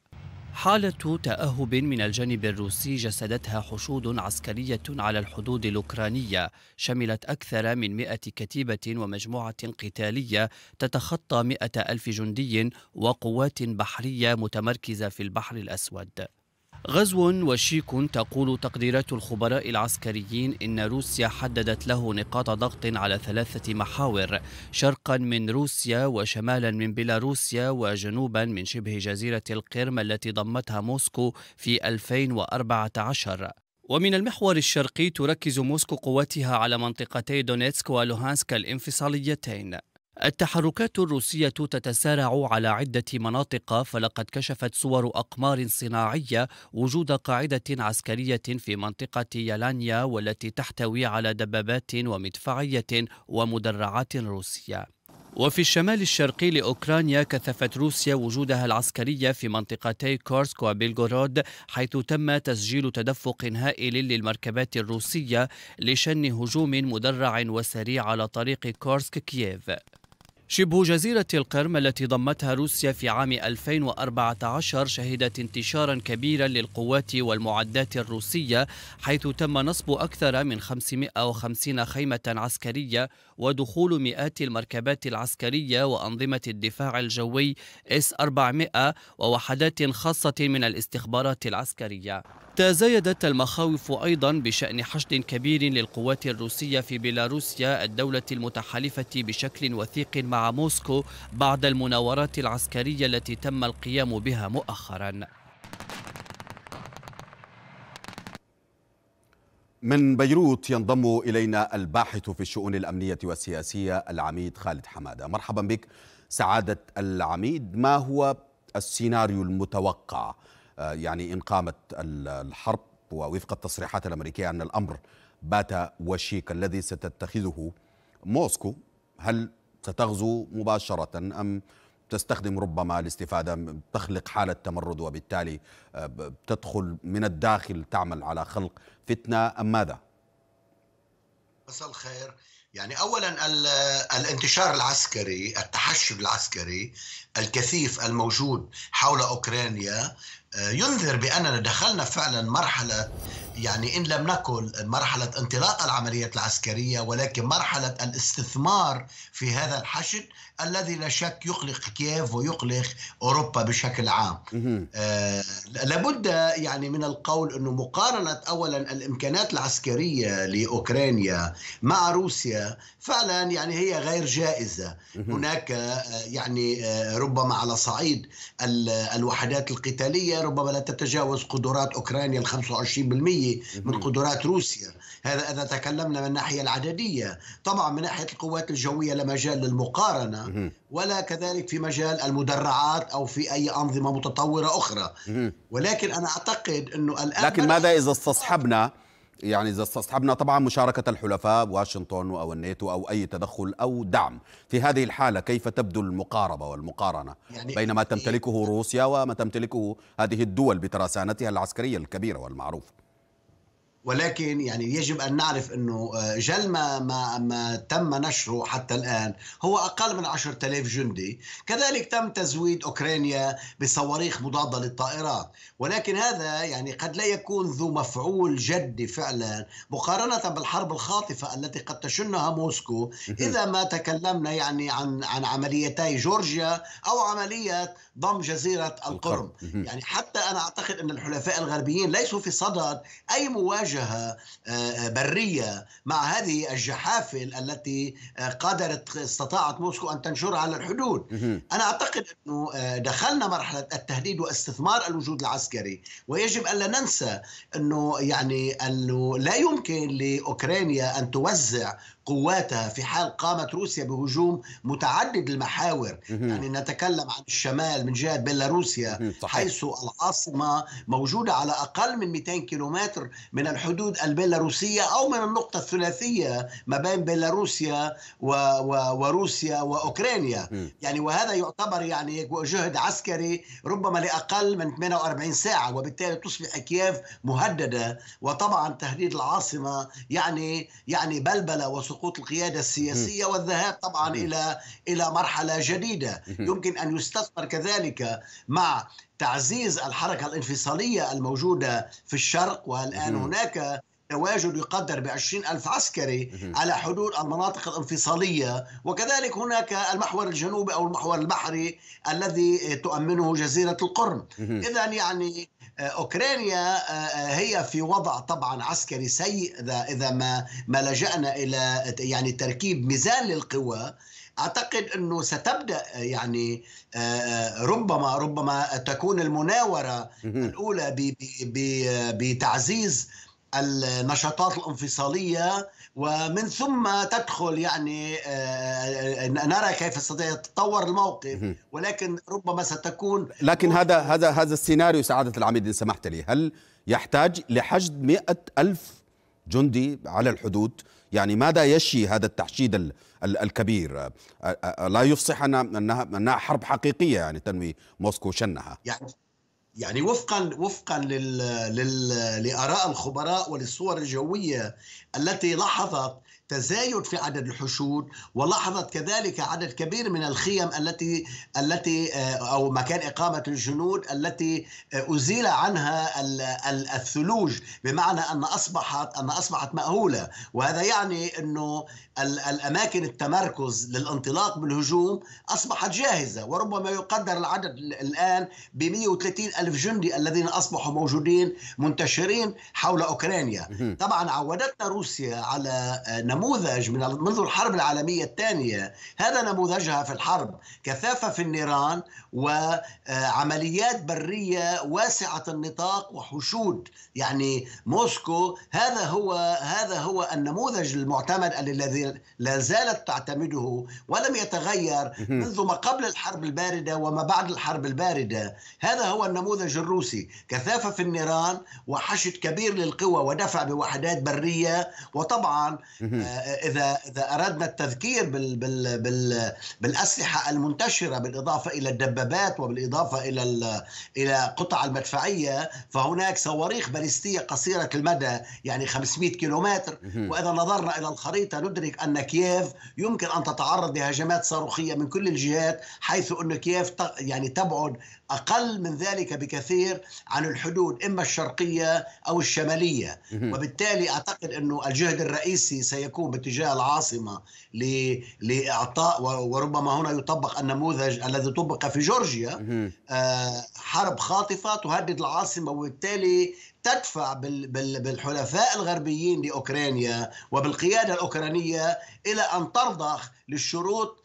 حالة تأهب من الجانب الروسي جسدتها حشود عسكرية على الحدود الأوكرانية شملت أكثر من مئة كتيبة ومجموعة قتالية تتخطى مئة ألف جندي وقوات بحرية متمركزة في البحر الأسود غزو وشيك تقول تقديرات الخبراء العسكريين إن روسيا حددت له نقاط ضغط على ثلاثة محاور شرقا من روسيا وشمالا من بيلاروسيا وجنوبا من شبه جزيرة القرم التي ضمتها موسكو في 2014 ومن المحور الشرقي تركز موسكو قوتها على منطقتي دونيتسك ولوهانسك الانفصاليتين التحركات الروسية تتسارع على عدة مناطق فلقد كشفت صور أقمار صناعية وجود قاعدة عسكرية في منطقة يالانيا والتي تحتوي على دبابات ومدفعية ومدرعات روسية. وفي الشمال الشرقي لأوكرانيا كثفت روسيا وجودها العسكري في منطقتي كورسك وبيلغورود حيث تم تسجيل تدفق هائل للمركبات الروسية لشن هجوم مدرع وسريع على طريق كورسك كييف شبه جزيرة القرم التي ضمتها روسيا في عام 2014 شهدت انتشارا كبيرا للقوات والمعدات الروسية حيث تم نصب أكثر من 550 خيمة عسكرية ودخول مئات المركبات العسكرية وأنظمة الدفاع الجوي S-400 ووحدات خاصة من الاستخبارات العسكرية تزايدت المخاوف أيضا بشأن حشد كبير للقوات الروسية في بيلاروسيا الدولة المتحالفة بشكل وثيق مع موسكو بعد المناورات العسكرية التي تم القيام بها مؤخرا من بيروت ينضم إلينا الباحث في الشؤون الأمنية والسياسية العميد خالد حمادة مرحبا بك سعادة العميد ما هو السيناريو المتوقع؟ آه، يعني إن قامت الحرب ووفق التصريحات الأمريكية أن الأمر بات وشيك الذي ستتخذه موسكو هل ستغزو مباشرة أم تستخدم ربما الاستفادة تخلق حالة تمرد وبالتالي آه، تدخل من الداخل تعمل على خلق فتنة أم ماذا؟ مساء الخير يعني اولا الانتشار العسكري التحشد العسكري الكثيف الموجود حول اوكرانيا آه، ينذر باننا دخلنا فعلا مرحله يعني ان لم نكن مرحله انطلاق العمليات العسكريه ولكن مرحله الاستثمار في هذا الحشد الذي لا شك يقلق كييف ويقلق اوروبا بشكل عام. آه لابد يعني من القول انه مقارنه اولا الامكانات العسكريه لاوكرانيا مع روسيا فعلا يعني هي غير جائزه. هناك آه، يعني آه، ربما على صعيد الوحدات القتاليه ربما لا تتجاوز قدرات اوكرانيا ال 25% من قدرات روسيا. هذا اذا تكلمنا من الناحيه العدديه، طبعا من ناحيه القوات الجويه لا مجال للمقارنه ولا كذلك في مجال المدرعات أو في أي أنظمة متطورة أخرى ولكن أنا أعتقد أنه الآن لكن ماذا إذا استصحبنا يعني إذا استصحبنا طبعا مشاركة الحلفاء واشنطن أو الناتو أو أي تدخل أو دعم في هذه الحالة كيف تبدو المقاربة والمقارنة يعني بين ما تمتلكه روسيا وما تمتلكه هذه الدول بترسانتها العسكرية الكبيرة والمعروفة ولكن يعني يجب ان نعرف انه آه، ما ما ما تم نشره حتى الان هو اقل من 10000 جندي، كذلك تم تزويد اوكرانيا بصواريخ مضاده للطائرات، ولكن هذا يعني قد لا يكون ذو مفعول جدي فعلا مقارنه بالحرب الخاطفه التي قد تشنها موسكو اذا ما تكلمنا يعني عن عن عمليتي جورجيا او عمليه ضم جزيره القرم، يعني حتى انا اعتقد ان الحلفاء الغربيين ليسوا في صدد اي مواجهه مواجهه آه، آه، بريه مع هذه الجحافل التي آه، قدرت استطاعت موسكو ان تنشرها على الحدود. انا اعتقد انه دخلنا مرحله التهديد واستثمار الوجود العسكري ويجب الا ننسى انه يعني انه لا يمكن لاوكرانيا ان توزع قواتها في حال قامت روسيا بهجوم متعدد المحاور يعني نتكلم عن الشمال من جهة بيلاروسيا حيث العاصمة موجودة على أقل من 200 كيلومتر من الحدود البيلاروسية أو من النقطة الثلاثية ما بين بيلاروسيا و... و... وروسيا وأوكرانيا يعني وهذا يعتبر يعني جهد عسكري ربما لأقل من 48 ساعة وبالتالي تصبح كييف مهددة وطبعا تهديد العاصمة يعني يعني بلبلة وص سقوط القياده السياسيه والذهاب طبعا الى الى مرحله جديده يمكن ان يستثمر كذلك مع تعزيز الحركه الانفصاليه الموجوده في الشرق والان هناك تواجد يقدر ب 20 ألف عسكري على حدود المناطق الانفصالية وكذلك هناك المحور الجنوبي أو المحور البحري الذي تؤمنه جزيرة القرن إذا يعني آه، اوكرانيا آه، آه، هي في وضع طبعا عسكري سيء اذا اذا ما ما لجانا الى يعني تركيب ميزان للقوى اعتقد انه ستبدا يعني ربما ربما تكون المناوره الاولى بتعزيز النشاطات الانفصاليه ومن ثم تدخل يعني آه، آه، آه، نرى كيف يستطيع يتطور الموقف ولكن ربما ستكون لكن هذا هذا هذا السيناريو سعاده العميد ان سمحت لي هل يحتاج لحشد مئة ألف جندي على الحدود يعني ماذا يشي هذا التحشيد الكبير لا يفصح أنها, أنها حرب حقيقية يعني تنوي موسكو شنها يعني يعني وفقا وفقا لل... لاراء الخبراء وللصور الجويه التي لاحظت تزايد في عدد الحشود ولاحظت كذلك عدد كبير من الخيم التي التي آه، او مكان اقامه الجنود التي آه، ازيل عنها الثلوج بمعنى ان اصبحت ان اصبحت ماهوله وهذا يعني انه الاماكن التمركز للانطلاق بالهجوم اصبحت جاهزه وربما يقدر العدد الان ب 130 الف جندي الذين اصبحوا موجودين منتشرين حول اوكرانيا طبعا عودتنا روسيا على آه، نموذج نموذج من منذ الحرب العالمية الثانية هذا نموذجها في الحرب كثافة في النيران وعمليات آه، برية واسعة النطاق وحشود يعني موسكو هذا هو هذا هو النموذج المعتمد الذي لا زالت تعتمده ولم يتغير منذ ما قبل الحرب الباردة وما بعد الحرب الباردة هذا هو النموذج الروسي كثافة في النيران وحشد كبير للقوى ودفع بوحدات برية وطبعا اذا اذا اردنا التذكير بال بال بال بالاسلحه المنتشره بالاضافه الى الدبابات وبالاضافه الى الى قطع المدفعيه فهناك صواريخ باليستيه قصيره المدى يعني 500 كيلومتر واذا نظرنا الى الخريطه ندرك ان كييف يمكن ان تتعرض لهجمات صاروخيه من كل الجهات حيث ان كييف يعني تبعد اقل من ذلك بكثير عن الحدود اما الشرقيه او الشماليه وبالتالي اعتقد انه الجهد الرئيسي سيكون يكون باتجاه العاصمة لإعطاء وربما هنا يطبق النموذج الذي طبق في جورجيا آه، حرب خاطفة تهدد العاصمة وبالتالي تدفع بالحلفاء الغربيين لأوكرانيا وبالقيادة الأوكرانية إلى أن ترضخ للشروط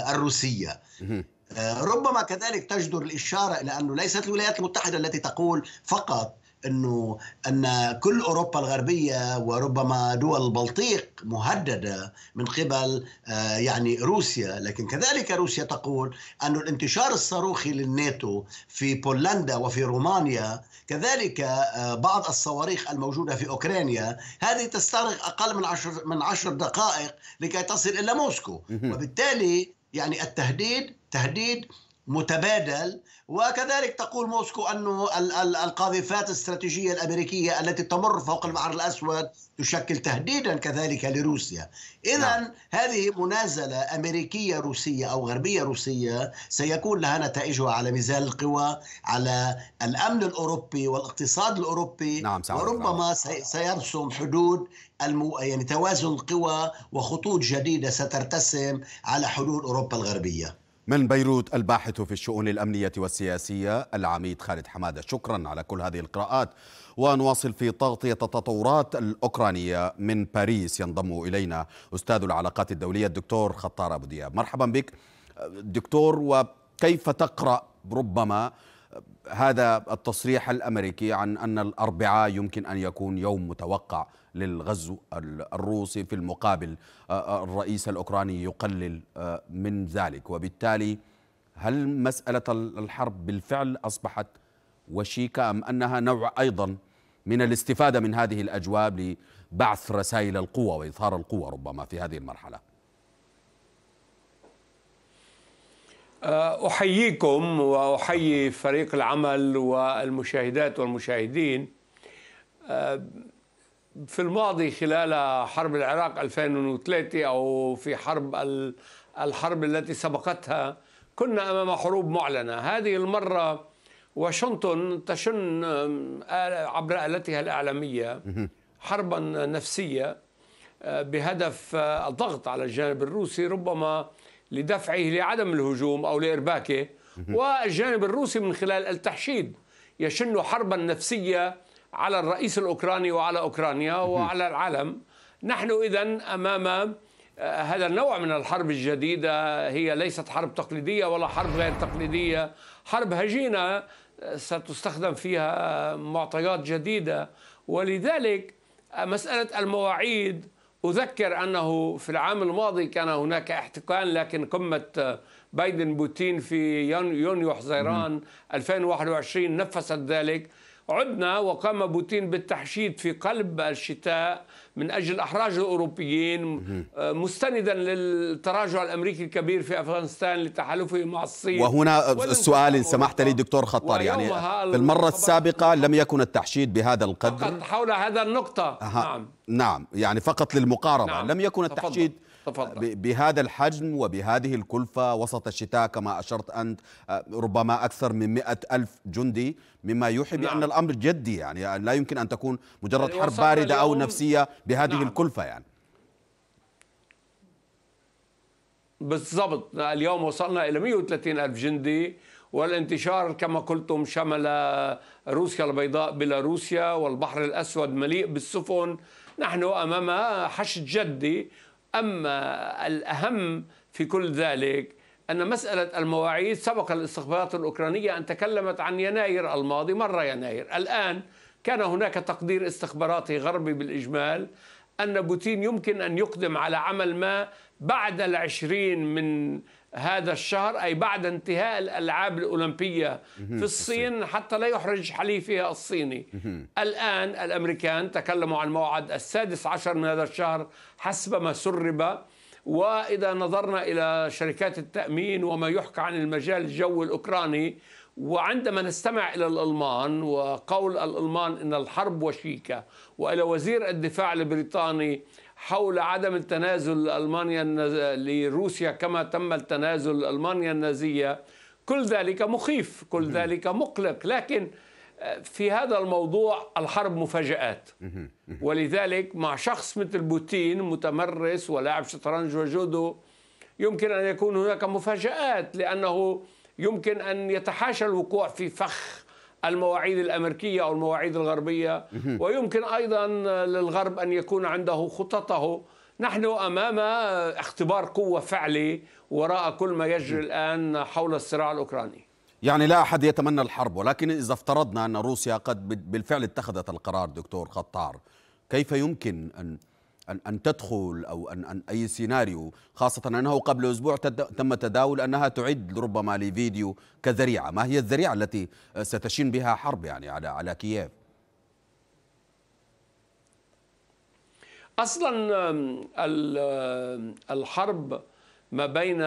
الروسية آه، ربما كذلك تجدر الإشارة إلى أنه ليست الولايات المتحدة التي تقول فقط انه ان كل اوروبا الغربيه وربما دول البلطيق مهدده من قبل آه، يعني روسيا، لكن كذلك روسيا تقول ان الانتشار الصاروخي للناتو في بولندا وفي رومانيا كذلك آه، بعض الصواريخ الموجوده في اوكرانيا هذه تستغرق اقل من عشر من عشر دقائق لكي تصل الى موسكو وبالتالي يعني التهديد تهديد متبادل وكذلك تقول موسكو أن القاذفات الاستراتيجية الأمريكية التي تمر فوق البحر الأسود تشكل تهديدا كذلك لروسيا إذا نعم. هذه منازلة أمريكية روسية أو غربية روسية سيكون لها نتائجها على ميزان القوى على الأمن الأوروبي والاقتصاد الأوروبي نعم وربما سيرسم حدود المو... يعني توازن القوى وخطوط جديدة سترتسم على حدود أوروبا الغربية من بيروت الباحث في الشؤون الأمنية والسياسية العميد خالد حمادة شكرا على كل هذه القراءات ونواصل في تغطية التطورات الأوكرانية من باريس ينضم إلينا أستاذ العلاقات الدولية الدكتور خطار أبو دياب مرحبا بك دكتور وكيف تقرأ ربما هذا التصريح الأمريكي عن أن الأربعاء يمكن أن يكون يوم متوقع للغزو الروسي في المقابل آه، آه، الرئيس الأوكراني يقلل آه، من ذلك وبالتالي هل مسألة الحرب بالفعل أصبحت وشيكة أم أنها نوع أيضا من الاستفادة من هذه الأجواب لبعث رسائل القوة وإظهار القوة ربما في هذه المرحلة أحييكم وأحيي فريق العمل والمشاهدات والمشاهدين في الماضي خلال حرب العراق 2003 أو في حرب الحرب التي سبقتها كنا أمام حروب معلنة هذه المرة واشنطن تشن آه، عبر آلتها الإعلامية حربا نفسية آه، بهدف آه، الضغط على الجانب الروسي ربما لدفعه لعدم الهجوم أو لإرباكه والجانب الروسي من خلال التحشيد يشن حربا نفسيه على الرئيس الأوكراني وعلى أوكرانيا وعلى العالم نحن إذا أمام آه، هذا النوع من الحرب الجديدة هي ليست حرب تقليدية ولا حرب غير تقليدية حرب هجينة آه، ستستخدم فيها آه، معطيات جديدة ولذلك مسألة المواعيد أذكر أنه في العام الماضي كان هناك احتقان لكن قمة بايدن بوتين في يونيو حزيران 2021 نفست ذلك عدنا وقام بوتين بالتحشيد في قلب الشتاء من اجل احراج الاوروبيين آه، مستندا للتراجع الامريكي الكبير في افغانستان لتحالفه مع الصين وهنا السؤال ان سمحت لي دكتور خطار يعني في المره السابقه لم يكن التحشيد بهذا القدر فقط حول هذا النقطه أه. نعم نعم يعني فقط للمقارنه نعم. لم يكن التحشيد تفضل. تفضل. بهذا الحجم وبهذه الكلفة وسط الشتاء كما أشرت أنت آه، ربما أكثر من مئة ألف جندي مما يوحي نعم. بأن الأمر جدي يعني آه، لا يمكن أن تكون مجرد يعني حرب باردة أو نفسية بهذه نعم. الكلفة يعني بالضبط اليوم وصلنا إلى 130 ألف جندي والانتشار كما قلتم شمل روسيا البيضاء بيلاروسيا والبحر الأسود مليء بالسفن نحن أمام حشد جدي أما الأهم في كل ذلك أن مسألة المواعيد سبق الاستخبارات الأوكرانية أن تكلمت عن يناير الماضي مرة يناير الآن كان هناك تقدير استخباراتي غربي بالإجمال أن بوتين يمكن أن يقدم على عمل ما بعد العشرين من هذا الشهر أي بعد انتهاء الألعاب الأولمبية في الصين حتى لا يحرج حليفها الصيني الآن الأمريكان تكلموا عن موعد السادس عشر من هذا الشهر حسب ما سرب وإذا نظرنا إلى شركات التأمين وما يحكى عن المجال الجوي الأوكراني وعندما نستمع إلى الألمان وقول الألمان أن الحرب وشيكة وإلى وزير الدفاع البريطاني حول عدم التنازل لألمانيا لروسيا كما تم التنازل لألمانيا النازية كل ذلك مخيف كل ذلك مقلق لكن آه، في هذا الموضوع الحرب مفاجآت ولذلك مع شخص مثل بوتين متمرس ولاعب شطرنج وجودو يمكن أن يكون هناك مفاجآت لأنه يمكن أن يتحاشى الوقوع في فخ المواعيد الامريكيه او المواعيد الغربيه ويمكن ايضا للغرب ان يكون عنده خططه نحن امام اختبار قوه فعلي وراء كل ما يجري الان حول الصراع الاوكراني يعني لا احد يتمنى الحرب ولكن اذا افترضنا ان روسيا قد بالفعل اتخذت القرار دكتور خطار كيف يمكن ان أن أن تدخل أو أن أن أي سيناريو خاصة أنه قبل أسبوع تم تداول أنها تعد ربما لفيديو كذريعة ما هي الذريعة التي آه، ستشين بها حرب يعني على على كييف أصلا الحرب ما بين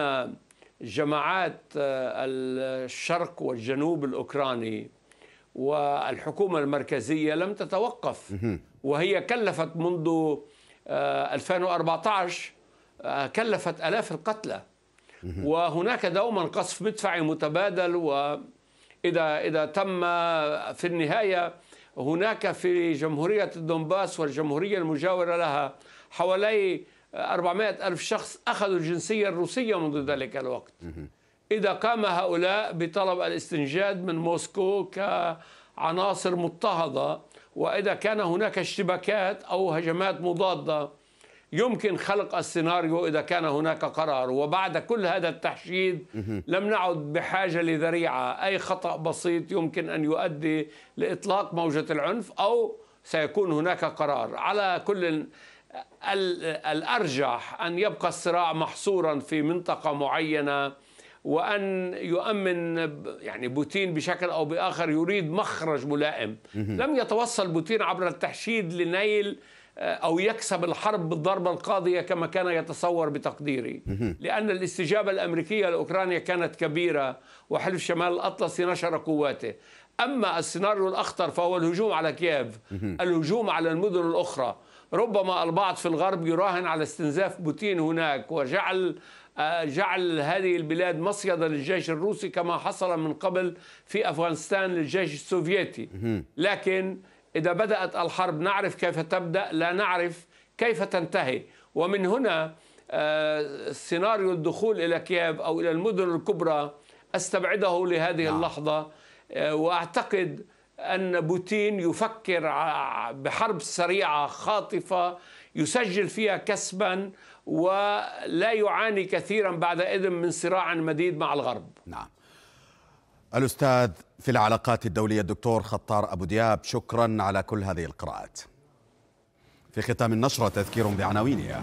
جماعات آه، الشرق والجنوب الأوكراني والحكومة المركزية لم تتوقف وهي كلفت منذ 2014 آه، آه، كلفت آلاف القتلى وهناك دوما قصف مدفعي متبادل وإذا إذا تم في النهاية هناك في جمهورية الدنباس والجمهورية المجاورة لها حوالي 400 ألف شخص أخذوا الجنسية الروسية منذ ذلك الوقت إذا قام هؤلاء بطلب الاستنجاد من موسكو كعناصر مضطهدة واذا كان هناك اشتباكات او هجمات مضاده يمكن خلق السيناريو اذا كان هناك قرار وبعد كل هذا التحشيد لم نعد بحاجه لذريعه اي خطا بسيط يمكن ان يؤدي لاطلاق موجه العنف او سيكون هناك قرار على كل الارجح ان يبقى الصراع محصورا في منطقه معينه وان يؤمن يعني بوتين بشكل او باخر يريد مخرج ملائم لم يتوصل بوتين عبر التحشيد لنيل آه، أو يكسب الحرب بالضربة القاضية كما كان يتصور بتقديري لأن الاستجابة الأمريكية لأوكرانيا كانت كبيرة وحلف شمال الأطلسي نشر قواته أما السيناريو الأخطر فهو الهجوم على كييف الهجوم على المدن الأخرى ربما البعض في الغرب يراهن على استنزاف بوتين هناك وجعل جعل هذه البلاد مصيدا للجيش الروسي كما حصل من قبل في أفغانستان للجيش السوفيتي لكن إذا بدأت الحرب نعرف كيف تبدأ لا نعرف كيف تنتهي ومن هنا آه، سيناريو الدخول إلى كييف أو إلى المدن الكبرى أستبعده لهذه نعم. اللحظة آه، وأعتقد أن بوتين يفكر بحرب سريعة خاطفة يسجل فيها كسبا ولا يعاني كثيرا بعد إذن من صراع مديد مع الغرب نعم الأستاذ في العلاقات الدولية الدكتور خطار أبو دياب شكرا على كل هذه القراءات في ختام النشرة تذكير بعناوينها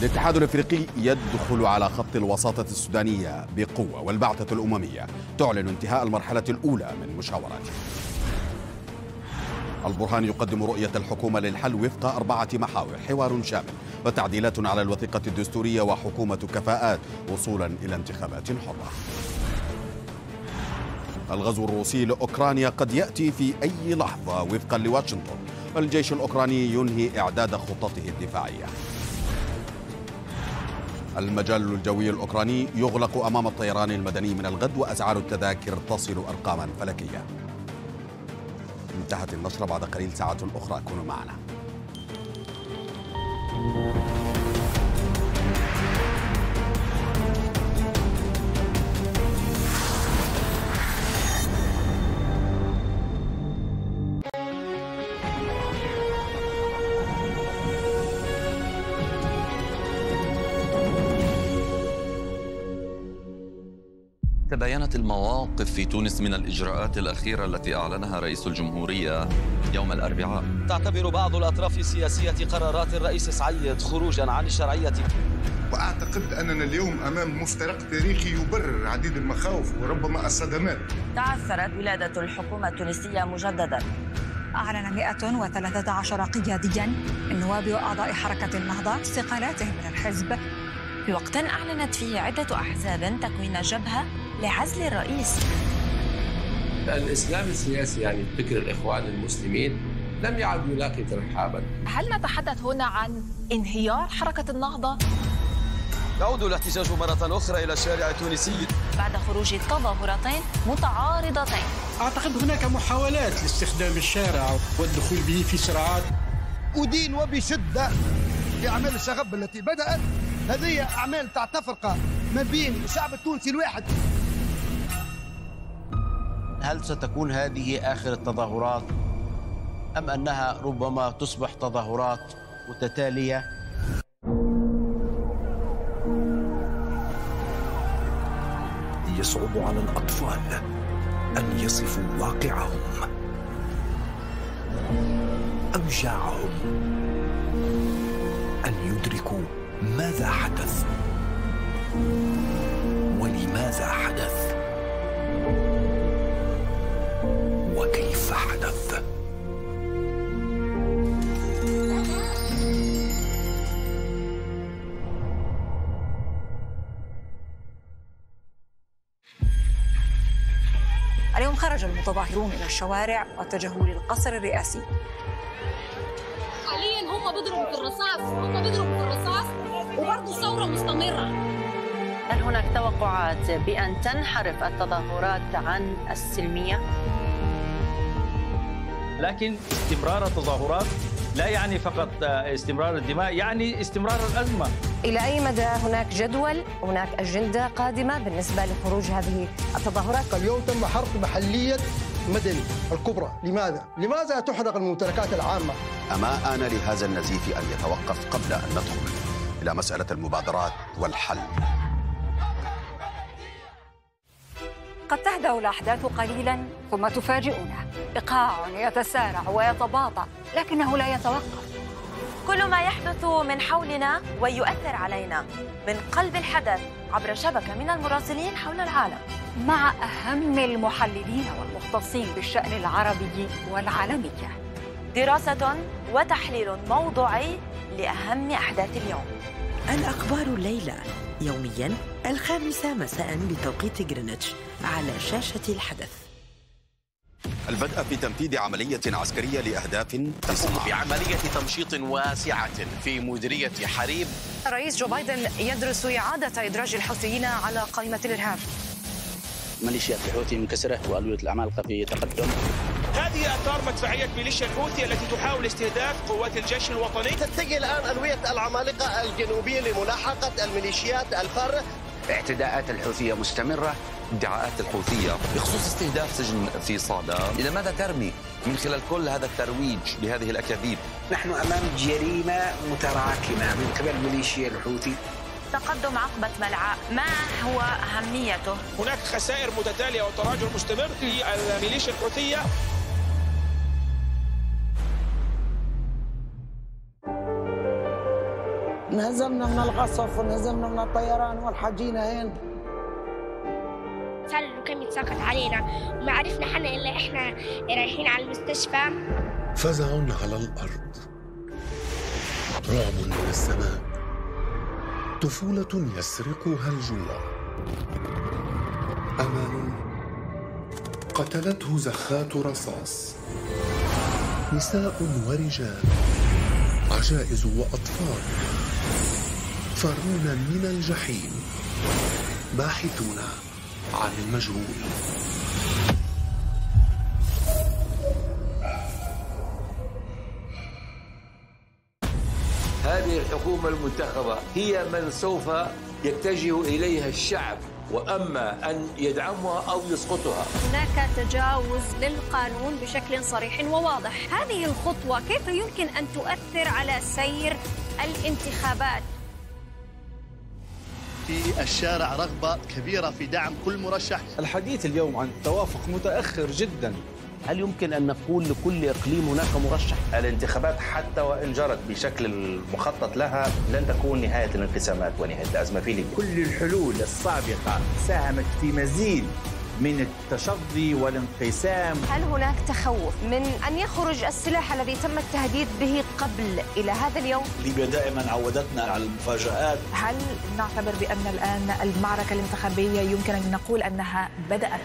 الاتحاد الافريقي يدخل على خط الوساطة السودانية بقوة والبعثة الأممية تعلن انتهاء المرحلة الأولى من مشاوراته البرهان يقدم رؤية الحكومة للحل وفق أربعة محاور حوار شامل وتعديلات على الوثيقة الدستورية وحكومة كفاءات وصولا إلى انتخابات حرة الغزو الروسي لأوكرانيا قد يأتي في أي لحظة وفقا لواشنطن الجيش الأوكراني ينهي إعداد خطته الدفاعية المجال الجوي الأوكراني يغلق أمام الطيران المدني من الغد وأسعار التذاكر تصل أرقاما فلكية انتهت النشرة بعد قليل ساعات أخرى كونوا معنا كانت المواقف في تونس من الإجراءات الأخيرة التي أعلنها رئيس الجمهورية يوم الأربعاء؟ تعتبر بعض الأطراف السياسية قرارات الرئيس سعيد خروجا عن الشرعية وأعتقد أننا اليوم أمام مفترق تاريخي يبرر عديد المخاوف وربما الصدمات تعثرت ولادة الحكومة التونسية مجددا أعلن 113 قياديا من نواب وأعضاء حركة النهضة استقالاتهم من الحزب في وقت أعلنت فيه عدة أحزاب تكوين جبهة لعزل الرئيس الإسلام السياسي يعني فكر الإخوان المسلمين لم يعد يلاقي ترحابا هل نتحدث هنا عن انهيار حركة النهضة؟ يعود الاحتجاج مرة أخرى إلى الشارع التونسي بعد خروج تظاهرتين متعارضتين أعتقد هناك محاولات لاستخدام الشارع والدخول به في صراعات أدين وبشدة في أعمال الشغب التي بدأت هذه أعمال تعتفرق تفرقة ما بين الشعب التونسي الواحد هل ستكون هذه آخر التظاهرات أم أنها ربما تصبح تظاهرات متتالية يصعب على الأطفال أن يصفوا واقعهم أوجاعهم أن يدركوا ماذا حدث ولماذا حدث حدث اليوم خرج المتظاهرون إلى الشوارع واتجهوا للقصر الرئاسي حاليا هم بيضربوا في الرصاص هم بيضربوا في الرصاص وبرضه الثورة مستمرة هل هناك توقعات بأن تنحرف التظاهرات عن السلمية؟ لكن استمرار التظاهرات لا يعني فقط استمرار الدماء يعني استمرار الأزمة إلى أي مدى هناك جدول هناك أجندة قادمة بالنسبة لخروج هذه التظاهرات اليوم تم حرق محلية مدني الكبرى لماذا؟ لماذا تحرق الممتلكات العامة؟ أما آن لهذا النزيف أن يتوقف قبل أن ندخل إلى مسألة المبادرات والحل قد تهدأ الأحداث قليلا ثم تفاجئنا إيقاع يتسارع ويتباطأ لكنه لا يتوقف كل ما يحدث من حولنا ويؤثر علينا من قلب الحدث عبر شبكة من المراسلين حول العالم مع أهم المحللين والمختصين بالشأن العربي والعالمي دراسة وتحليل موضوعي لأهم أحداث اليوم الأخبار الليلة يوميا الخامسة مساء بتوقيت جرينتش على شاشة الحدث البدء في تنفيذ عملية عسكرية لأهداف تقوم بعملية تمشيط واسعة في مديرية حريب الرئيس جو بايدن يدرس إعادة إدراج الحوثيين على قائمة الإرهاب ميليشيا الحوثي منكسرة والوية العمالقة في تقدم هذه أثار مدفعية ميليشيا الحوثي التي تحاول استهداف قوات الجيش الوطني تتجه الآن ألوية العمالقة الجنوبية لملاحقة الميليشيات الفر اعتداءات الحوثية مستمرة ادعاءات الحوثية بخصوص استهداف سجن في صادا إلى ماذا ترمي من خلال كل هذا الترويج لهذه الأكاذيب نحن أمام جريمة متراكمة من قبل ميليشيا الحوثي تقدم عقبة ملعاء ما هو أهميته؟ هناك خسائر متتالية وتراجع مستمر للميليشيا الحوثية انهزمنا من القصف وانهزمنا من الطيران والحجينة هين صار الركام يتساقط علينا وما عرفنا حنا إلا إحنا رايحين على المستشفى فزع على الأرض رعب من السماء طفولة يسرقها الجوع أمل قتلته زخات رصاص نساء ورجال عجائز وأطفال فارون من الجحيم باحثون عن المجهول الحكومة المنتخبة هي من سوف يتجه إليها الشعب واما ان يدعمها او يسقطها. هناك تجاوز للقانون بشكل صريح وواضح، هذه الخطوه كيف يمكن ان تؤثر على سير الانتخابات؟ في الشارع رغبه كبيره في دعم كل مرشح. الحديث اليوم عن توافق متاخر جدا هل يمكن أن نقول لكل إقليم هناك مرشح؟ الانتخابات حتى وإن جرت بشكل المخطط لها لن تكون نهاية الانقسامات ونهاية الأزمة في ليبيا كل الحلول السابقة ساهمت في مزيد من التشظي والانقسام هل هناك تخوف من أن يخرج السلاح الذي تم التهديد به قبل إلى هذا اليوم؟ ليبيا دائما عودتنا على المفاجآت هل نعتبر بأن الآن المعركة الانتخابية يمكن أن نقول أنها بدأت؟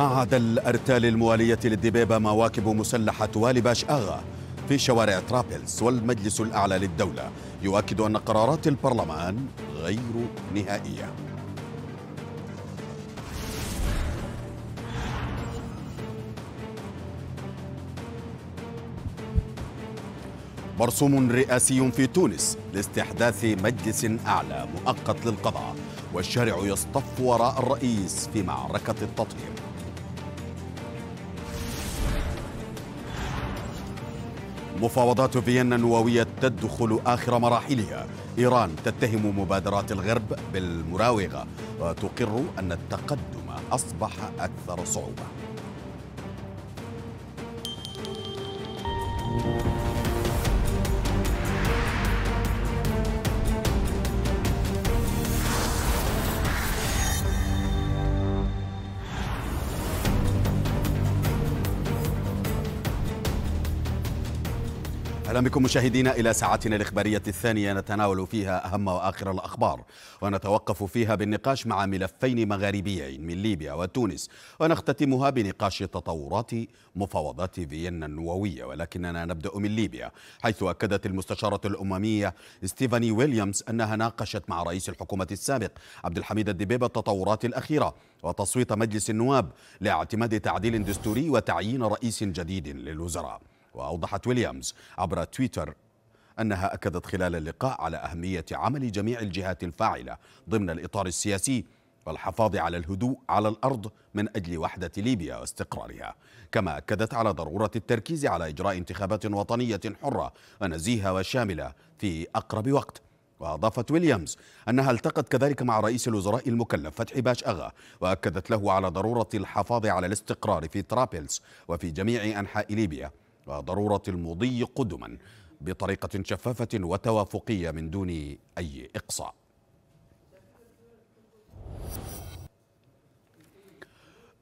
بعد الأرتال الموالية للدبابة مواكب مسلحة والي باش آغا في شوارع ترابلس والمجلس الأعلى للدولة يؤكد أن قرارات البرلمان غير نهائية مرسوم رئاسي في تونس لاستحداث مجلس أعلى مؤقت للقضاء والشارع يصطف وراء الرئيس في معركة التطهير مفاوضات فيينا النووية تدخل آخر مراحلها إيران تتهم مبادرات الغرب بالمراوغة وتقر أن التقدم أصبح أكثر صعوبة أهلا بكم مشاهدينا إلى ساعتنا الإخبارية الثانية نتناول فيها أهم وآخر الأخبار ونتوقف فيها بالنقاش مع ملفين مغاربيين من ليبيا وتونس ونختتمها بنقاش تطورات مفاوضات فيينا النووية ولكننا نبدأ من ليبيا حيث أكدت المستشارة الأممية ستيفاني ويليامز أنها ناقشت مع رئيس الحكومة السابق عبد الحميد الدبيب التطورات الأخيرة وتصويت مجلس النواب لاعتماد تعديل دستوري وتعيين رئيس جديد للوزراء وأوضحت ويليامز عبر تويتر أنها أكدت خلال اللقاء على أهمية عمل جميع الجهات الفاعلة ضمن الإطار السياسي والحفاظ على الهدوء على الأرض من أجل وحدة ليبيا واستقرارها كما أكدت على ضرورة التركيز على إجراء انتخابات وطنية حرة ونزيهة وشاملة في أقرب وقت وأضافت ويليامز أنها التقت كذلك مع رئيس الوزراء المكلف فتحي باش أغا وأكدت له على ضرورة الحفاظ على الاستقرار في ترابلس وفي جميع أنحاء ليبيا وضروره المضي قدما بطريقه شفافه وتوافقيه من دون اي اقصاء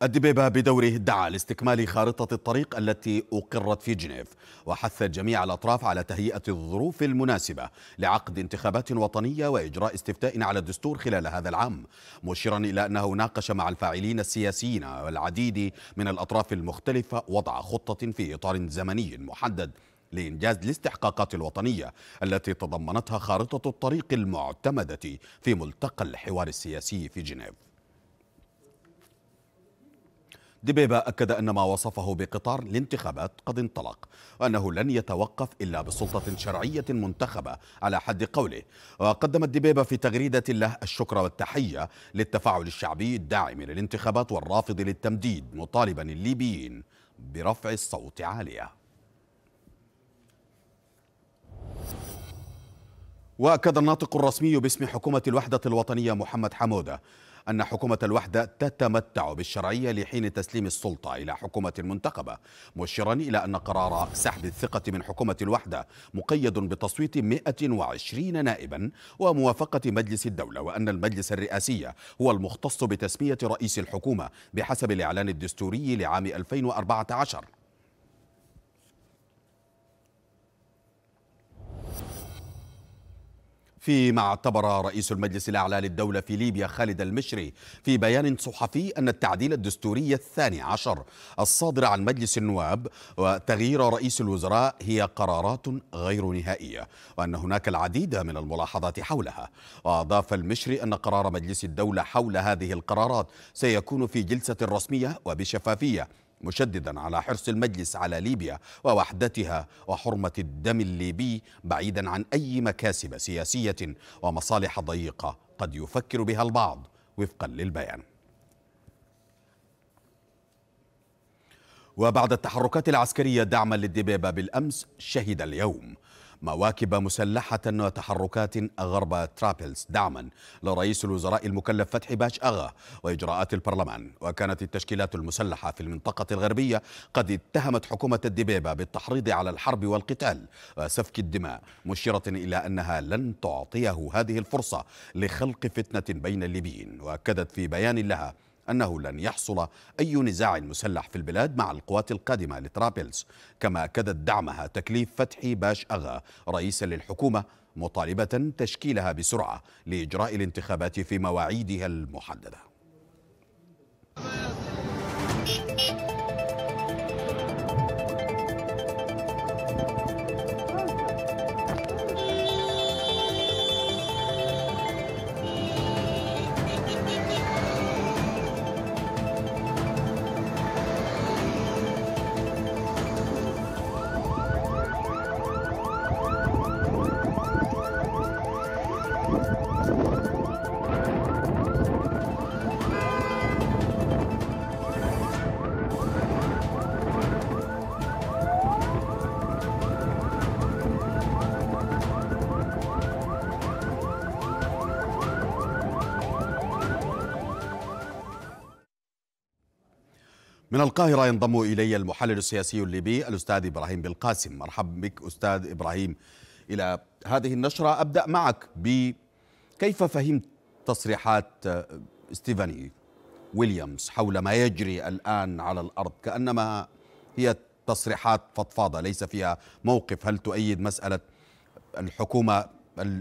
الدبيبة بدوره دعا لاستكمال خارطة الطريق التي أقرت في جنيف وحث جميع الأطراف على تهيئة الظروف المناسبة لعقد انتخابات وطنية وإجراء استفتاء على الدستور خلال هذا العام مشيرا إلى أنه ناقش مع الفاعلين السياسيين والعديد من الأطراف المختلفة وضع خطة في إطار زمني محدد لإنجاز الاستحقاقات الوطنية التي تضمنتها خارطة الطريق المعتمدة في ملتقى الحوار السياسي في جنيف دبيبة أكد أن ما وصفه بقطار الانتخابات قد انطلق وأنه لن يتوقف إلا بسلطة شرعية منتخبة على حد قوله وقدمت دبيبة في تغريدة له الشكر والتحية للتفاعل الشعبي الداعم للانتخابات والرافض للتمديد مطالبا الليبيين برفع الصوت عاليه واكد الناطق الرسمي باسم حكومه الوحده الوطنيه محمد حموده أن حكومة الوحدة تتمتع بالشرعية لحين تسليم السلطة إلى حكومة منتخبة مشيرا إلى أن قرار سحب الثقة من حكومة الوحدة مقيد بتصويت 120 نائبا وموافقة مجلس الدولة وأن المجلس الرئاسي هو المختص بتسمية رئيس الحكومة بحسب الإعلان الدستوري لعام 2014 فيما اعتبر رئيس المجلس الأعلى للدولة في ليبيا خالد المشري في بيان صحفي أن التعديل الدستوري الثاني عشر الصادر عن مجلس النواب وتغيير رئيس الوزراء هي قرارات غير نهائية وأن هناك العديد من الملاحظات حولها وأضاف المشري أن قرار مجلس الدولة حول هذه القرارات سيكون في جلسة رسمية وبشفافية مشددا على حرص المجلس على ليبيا ووحدتها وحرمه الدم الليبي بعيدا عن اي مكاسب سياسيه ومصالح ضيقه قد يفكر بها البعض وفقا للبيان وبعد التحركات العسكريه دعما للدبابه بالامس شهد اليوم مواكب مسلحة وتحركات غرب ترابلز دعما لرئيس الوزراء المكلف فتحي باش أغا وإجراءات البرلمان وكانت التشكيلات المسلحة في المنطقة الغربية قد اتهمت حكومة الدبيبة بالتحريض على الحرب والقتال وسفك الدماء مشيرة إلى أنها لن تعطيه هذه الفرصة لخلق فتنة بين الليبيين وأكدت في بيان لها أنه لن يحصل أي نزاع مسلح في البلاد مع القوات القادمة لترابلس كما أكدت دعمها تكليف فتحي باش أغا رئيسا للحكومة مطالبة تشكيلها بسرعة لإجراء الانتخابات في مواعيدها المحددة من القاهرة ينضم إلي المحلل السياسي الليبي الأستاذ إبراهيم بالقاسم مرحبا بك أستاذ إبراهيم إلى هذه النشرة أبدأ معك بكيف فهمت تصريحات آه، ستيفاني ويليامز حول ما يجري الآن على الأرض كأنما هي تصريحات فضفاضة ليس فيها موقف هل تؤيد مسألة الحكومة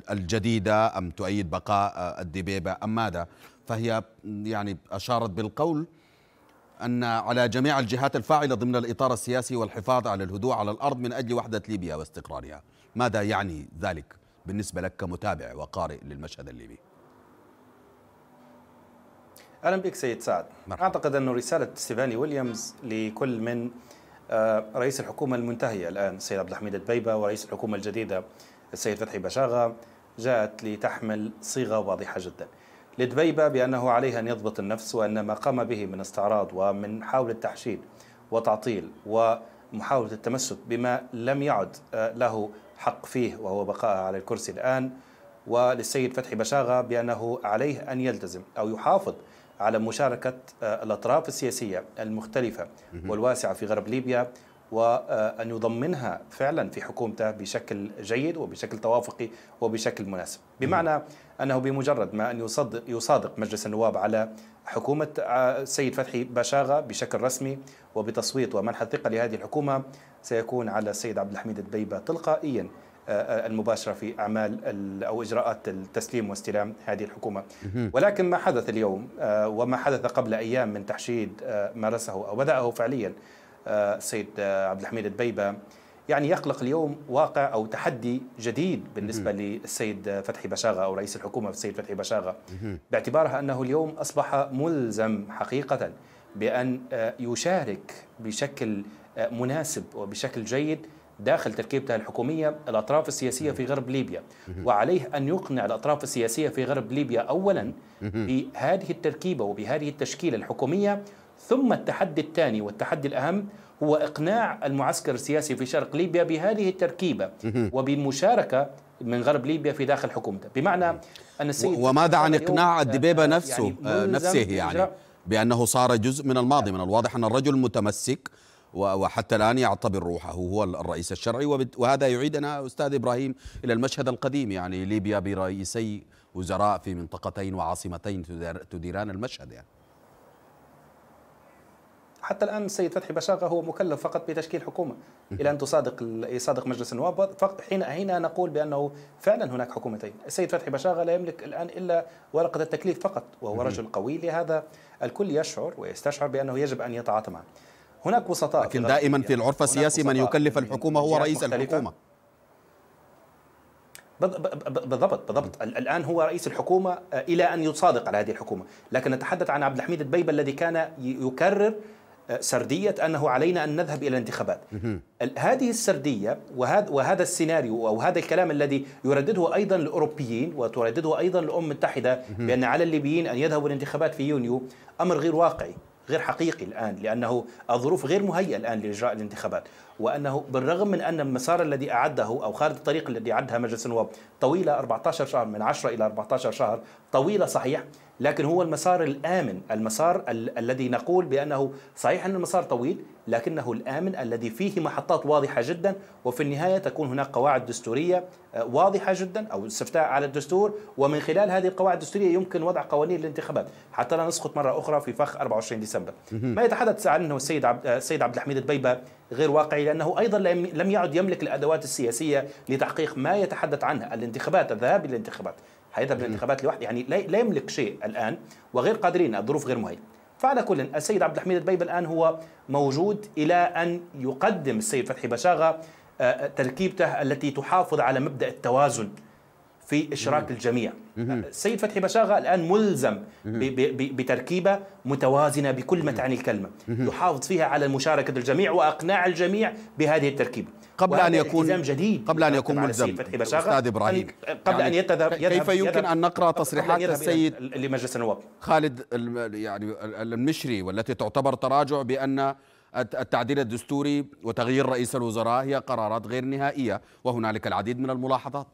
الجديدة أم تؤيد بقاء الدبيبة أم ماذا فهي يعني أشارت بالقول أن على جميع الجهات الفاعلة ضمن الإطار السياسي والحفاظ على الهدوء على الأرض من أجل وحدة ليبيا واستقرارها ماذا يعني ذلك بالنسبة لك كمتابع وقارئ للمشهد الليبي أهلا بك سيد سعد مرحب. أعتقد أن رسالة ستيفاني ويليامز لكل من آه، رئيس الحكومة المنتهية الآن السيد عبد الحميد البيبة ورئيس الحكومة الجديدة السيد فتحي بشاغة جاءت لتحمل صيغة واضحة جدا لدبيبة بأنه عليه أن يضبط النفس وأن ما قام به من استعراض ومن حاول تحشيد وتعطيل ومحاولة التمسك بما لم يعد آه، له حق فيه وهو بقاء على الكرسي الآن وللسيد فتحي بشاغة بأنه عليه أن يلتزم أو يحافظ على مشاركة آه، الأطراف السياسية المختلفة والواسعة في غرب ليبيا وأن يضمنها فعلا في حكومته بشكل جيد وبشكل توافقي وبشكل مناسب بمعنى أنه بمجرد ما أن يصدق, يصادق مجلس النواب على حكومة آه، السيد فتحي بشاغة بشكل رسمي وبتصويت ومنح الثقة لهذه الحكومة سيكون على السيد عبد الحميد الدبيبة تلقائيا آه، آه، المباشره في اعمال او اجراءات التسليم واستلام هذه الحكومه ولكن ما حدث اليوم وما حدث قبل ايام من تحشيد مارسه او بداه فعليا السيد آه، آه، عبد الحميد البيبه يعني يخلق اليوم واقع او تحدي جديد بالنسبه للسيد فتحي بشاغه او رئيس الحكومه السيد فتحي بشاغه باعتبارها انه اليوم اصبح ملزم حقيقه بان آه، يشارك بشكل مناسب وبشكل جيد داخل تركيبتها الحكومية الأطراف السياسية في غرب ليبيا وعليه أن يقنع الأطراف السياسية في غرب ليبيا أولا بهذه التركيبة وبهذه التشكيلة الحكومية ثم التحدي الثاني والتحدي الأهم هو إقناع المعسكر السياسي في شرق ليبيا بهذه التركيبة وبالمشاركة من غرب ليبيا في داخل حكومته بمعنى أن السيد وماذا عن إقناع الدبيبة آه، آه، نفسه يعني آه، نفسه يعني بأنه صار جزء من الماضي من الواضح أن الرجل متمسك وحتى الآن يعتبر روحه هو الرئيس الشرعي وهذا يعيدنا أستاذ إبراهيم إلى المشهد القديم يعني ليبيا برئيسي وزراء في منطقتين وعاصمتين تديران المشهد يعني حتى الان السيد فتحي بشاغه هو مكلف فقط بتشكيل حكومه الى ان تصادق يصادق مجلس النواب حين هنا نقول بانه فعلا هناك حكومتين السيد فتحي بشاغه لا يملك الان الا ورقه التكليف فقط وهو رجل قوي لهذا الكل يشعر ويستشعر بانه يجب ان يتعاطى معه هناك وسطاء لكن في دائما في العرف السياسي من يكلف الحكومه هو رئيس الحكومه بالضبط بالضبط الان هو رئيس الحكومه آه، الى ان يصادق على هذه الحكومه، لكن نتحدث عن عبد الحميد البيبه الذي كان يكرر سردية أنه علينا أن نذهب إلى الانتخابات هذه السردية وهذا, وهذا السيناريو أو هذا الكلام الذي يردده أيضا الأوروبيين وتردده أيضا الأمم المتحدة بأن على الليبيين أن يذهبوا الانتخابات في يونيو أمر غير واقعي غير حقيقي الآن لأنه الظروف غير مهيئة الآن لإجراء الانتخابات وأنه بالرغم من أن المسار الذي أعده أو خارج الطريق الذي أعدها مجلس النواب طويلة 14 شهر من 10 إلى 14 شهر طويلة صحيح لكن هو المسار الآمن المسار ال الذي نقول بأنه صحيح أن المسار طويل لكنه الآمن الذي فيه محطات واضحة جدا وفي النهاية تكون هناك قواعد دستورية آه، واضحة جدا أو استفتاء على الدستور ومن خلال هذه القواعد الدستورية يمكن وضع قوانين للانتخابات حتى لا نسقط مرة أخرى في فخ 24 ديسمبر ما يتحدث عنه السيد عبد, آه، السيد عبد الحميد البيبة غير واقعي لأنه أيضا لم يعد يملك الأدوات السياسية لتحقيق ما يتحدث عنه الانتخابات الذهاب للانتخابات هيذهب للانتخابات لوحده يعني لا يملك شيء الان وغير قادرين الظروف غير مهيئه فعلى كل السيد عبد الحميد البيب الان هو موجود الى ان يقدم السيد فتحي بشاغه آه، تركيبته التي تحافظ على مبدا التوازن في إشراك الجميع السيد فتحي بشاغة الآن ملزم بتركيبة متوازنة بكل ما تعني الكلمة يحافظ فيها على مشاركة الجميع وأقناع الجميع بهذه التركيبة قبل أن يكون جديد قبل أن يكون ملزم أستاذ إبراهيم قبل يعني أن يذهب كيف يمكن أن نقرأ تصريحات السيد لمجلس النواب خالد يعني المشري والتي تعتبر تراجع بأن التعديل الدستوري وتغيير رئيس الوزراء هي قرارات غير نهائية وهنالك العديد من الملاحظات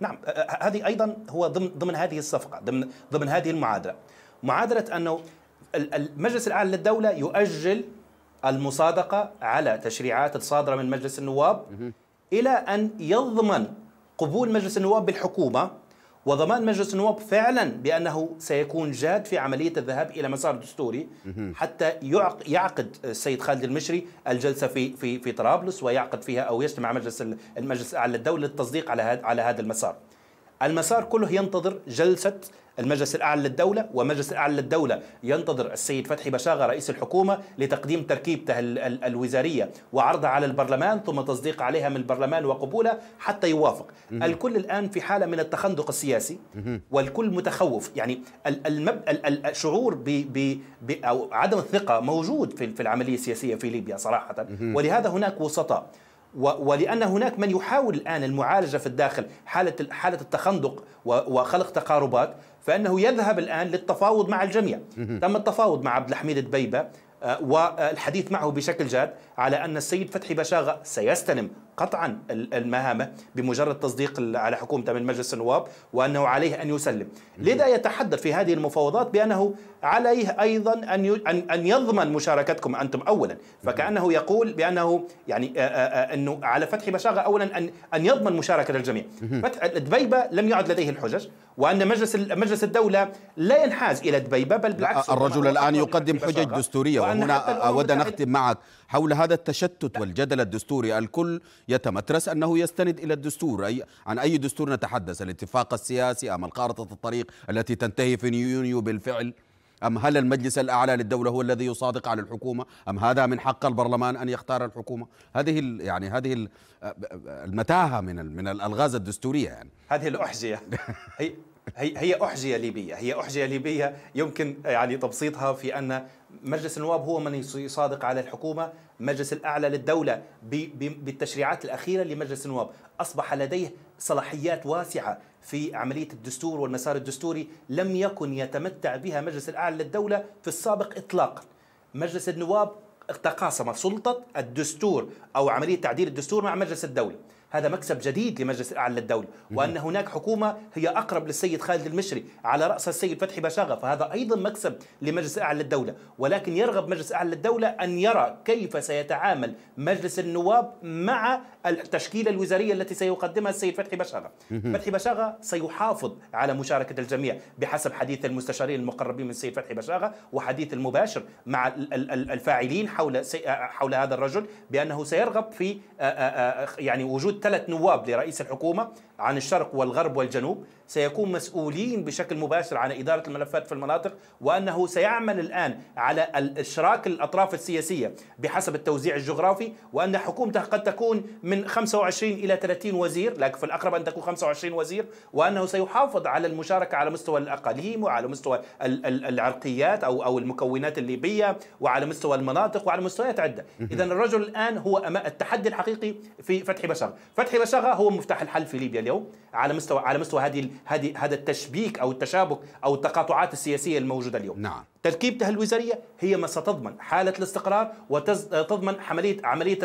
نعم هذه ايضا هو ضمن ضمن هذه الصفقه ضمن ضمن هذه المعادله معادله انه المجلس الاعلى للدوله يؤجل المصادقه على تشريعات الصادره من مجلس النواب الى ان يضمن قبول مجلس النواب بالحكومه وضمان مجلس النواب فعلا بانه سيكون جاد في عمليه الذهاب الى مسار دستوري حتى يعقد السيد خالد المشري الجلسه في في في طرابلس ويعقد فيها او يجتمع مجلس المجلس الاعلى الدولي للتصديق على هذا على هذا المسار. المسار كله ينتظر جلسه المجلس الأعلى للدولة ومجلس الأعلى للدولة ينتظر السيد فتحي بشاغة رئيس الحكومة لتقديم تركيبته الوزارية وعرضها على البرلمان ثم تصديق عليها من البرلمان وقبولها حتى يوافق الكل الآن في حالة من التخندق السياسي والكل متخوف يعني المب... الشعور ب... ب... ب... أو عدم الثقة موجود في العملية السياسية في ليبيا صراحة ولهذا هناك وسطاء ولان هناك من يحاول الان المعالجه في الداخل حاله حاله التخندق وخلق تقاربات فانه يذهب الان للتفاوض مع الجميع تم التفاوض مع عبد الحميد دبيبه آه، والحديث معه بشكل جاد على أن السيد فتحي بشاغة سيستلم قطعا المهامة بمجرد تصديق على حكومته من مجلس النواب وأنه عليه أن يسلم لذا يتحدث في هذه المفاوضات بأنه عليه أيضا أن أن يضمن مشاركتكم أنتم أولا فكأنه يقول بأنه يعني أنه على فتحي بشاغة أولا أن أن يضمن مشاركة الجميع دبيبة لم يعد لديه الحجج وأن مجلس مجلس الدولة لا ينحاز إلى دبيبة بل بالعكس الرجل الآن يقدم حجج دستورية وهنا أود أن أختم معك حول هذا بعد التشتت والجدل الدستوري الكل يتمترس أنه يستند إلى الدستور أي عن أي دستور نتحدث الاتفاق السياسي أم خارطة الطريق التي تنتهي في يونيو بالفعل أم هل المجلس الأعلى للدولة هو الذي يصادق على الحكومة أم هذا من حق البرلمان أن يختار الحكومة هذه يعني هذه المتاهة من من الألغاز الدستورية يعني هذه الأحزية هي هي أحجية ليبية هي أحجية ليبية يمكن يعني تبسيطها في أن مجلس النواب هو من يصادق على الحكومة مجلس الأعلى للدولة بالتشريعات الأخيرة لمجلس النواب أصبح لديه صلاحيات واسعة في عملية الدستور والمسار الدستوري لم يكن يتمتع بها مجلس الأعلى للدولة في السابق إطلاقا مجلس النواب تقاسم سلطة الدستور أو عملية تعديل الدستور مع مجلس الدولة هذا مكسب جديد لمجلس الأعلى للدولة وأن هناك حكومة هي أقرب للسيد خالد المشري على رأس السيد فتحي بشاغة فهذا أيضا مكسب لمجلس الأعلى للدولة ولكن يرغب مجلس الأعلى للدولة أن يرى كيف سيتعامل مجلس النواب مع التشكيلة الوزارية التي سيقدمها السيد فتحي بشاغة فتحي بشاغة سيحافظ على مشاركة الجميع بحسب حديث المستشارين المقربين من السيد فتحي بشاغة وحديث المباشر مع الفاعلين حول حول هذا الرجل بأنه سيرغب في آه، آه، آه، يعني وجود وجود ثلاث نواب لرئيس الحكومه عن الشرق والغرب والجنوب سيكون مسؤولين بشكل مباشر عن إدارة الملفات في المناطق وأنه سيعمل الآن على الإشراك الأطراف السياسية بحسب التوزيع الجغرافي وأن حكومته قد تكون من 25 إلى 30 وزير لكن في الأقرب أن تكون 25 وزير وأنه سيحافظ على المشاركة على مستوى الأقاليم وعلى مستوى العرقيات أو أو المكونات الليبية وعلى مستوى المناطق وعلى مستويات عدة إذا الرجل الآن هو التحدي الحقيقي في فتح بشغ فتح بشغ هو مفتاح الحل في ليبيا اليوم على مستوى على مستوى هذه هذه هذا التشبيك او التشابك او التقاطعات السياسيه الموجوده اليوم نعم تركيبتها الوزاريه هي ما ستضمن حاله الاستقرار وتضمن عمليه عمليه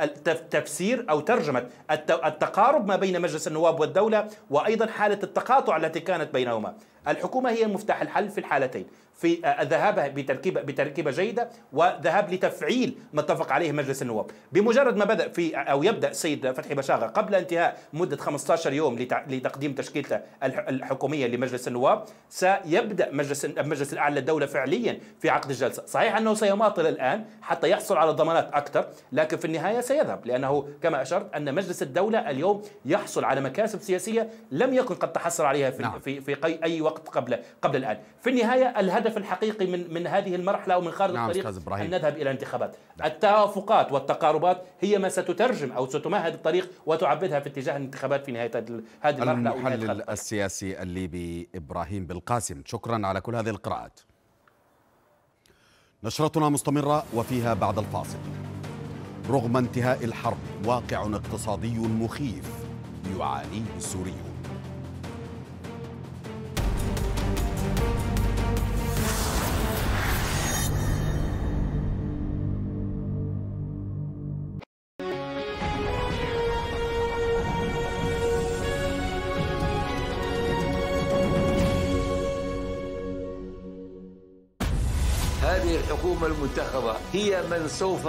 التفسير او ترجمه التقارب ما بين مجلس النواب والدوله وايضا حاله التقاطع التي كانت بينهما الحكومه هي مفتاح الحل في الحالتين في الذهاب آه، بتركيبه بتركيبه جيده وذهاب لتفعيل ما اتفق عليه مجلس النواب بمجرد ما بدا في آه، او يبدا السيد فتحي بشاغه قبل انتهاء مده 15 يوم لتقديم تشكيلته الحكوميه لمجلس النواب سيبدا مجلس المجلس الاعلى للدوله فعليا في عقد الجلسه صحيح انه سيماطل الان حتى يحصل على ضمانات اكثر لكن في النهايه سيذهب لانه كما اشرت ان مجلس الدوله اليوم يحصل على مكاسب سياسيه لم يكن قد تحصل عليها في نعم. في, في اي وقت قبل قبل الان في النهايه الهدف الهدف الحقيقي من من هذه المرحله ومن خارج نعم الطريق ان نذهب الى انتخابات نعم. التوافقات والتقاربات هي ما ستترجم او ستمهد الطريق وتعبدها في اتجاه الانتخابات في نهايه هذه المرحله المحلل السياسي الليبي ابراهيم بالقاسم شكرا على كل هذه القراءات نشرتنا مستمره وفيها بعد الفاصل رغم انتهاء الحرب واقع اقتصادي مخيف يعانيه السوريون المنتخبة هي من سوف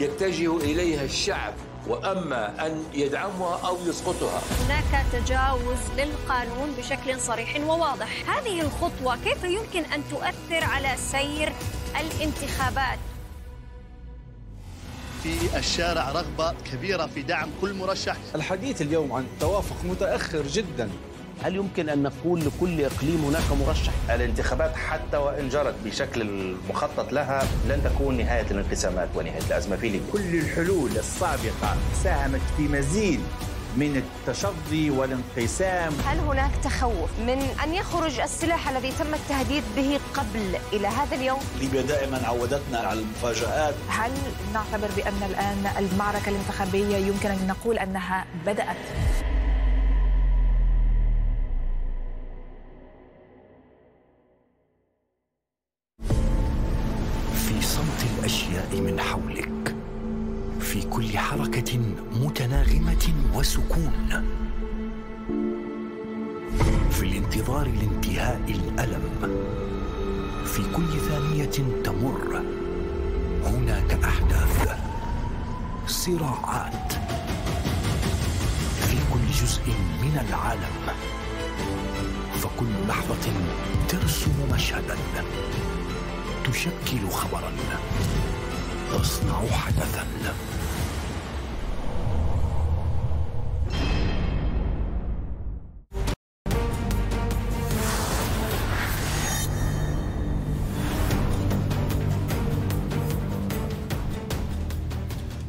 يتجه إليها الشعب واما ان يدعمها او يسقطها. هناك تجاوز للقانون بشكل صريح وواضح، هذه الخطوه كيف يمكن ان تؤثر على سير الانتخابات؟ في الشارع رغبه كبيره في دعم كل مرشح. الحديث اليوم عن توافق متاخر جدا هل يمكن أن نقول لكل إقليم هناك مرشح؟ الانتخابات حتى وإن جرت بشكل المخطط لها لن تكون نهاية الانقسامات ونهاية الأزمة في ليبيا كل الحلول السابقة ساهمت في مزيد من التشظي والانقسام هل هناك تخوف من أن يخرج السلاح الذي تم التهديد به قبل إلى هذا اليوم؟ ليبيا دائما عودتنا على المفاجآت هل نعتبر بأن الآن المعركة الانتخابية يمكن أن نقول أنها بدأت؟ من حولك في كل حركه متناغمه وسكون في الانتظار لانتهاء الالم في كل ثانيه تمر هناك احداث صراعات في كل جزء من العالم فكل لحظه ترسم مشهدا تشكل خبرا تصنع حدثا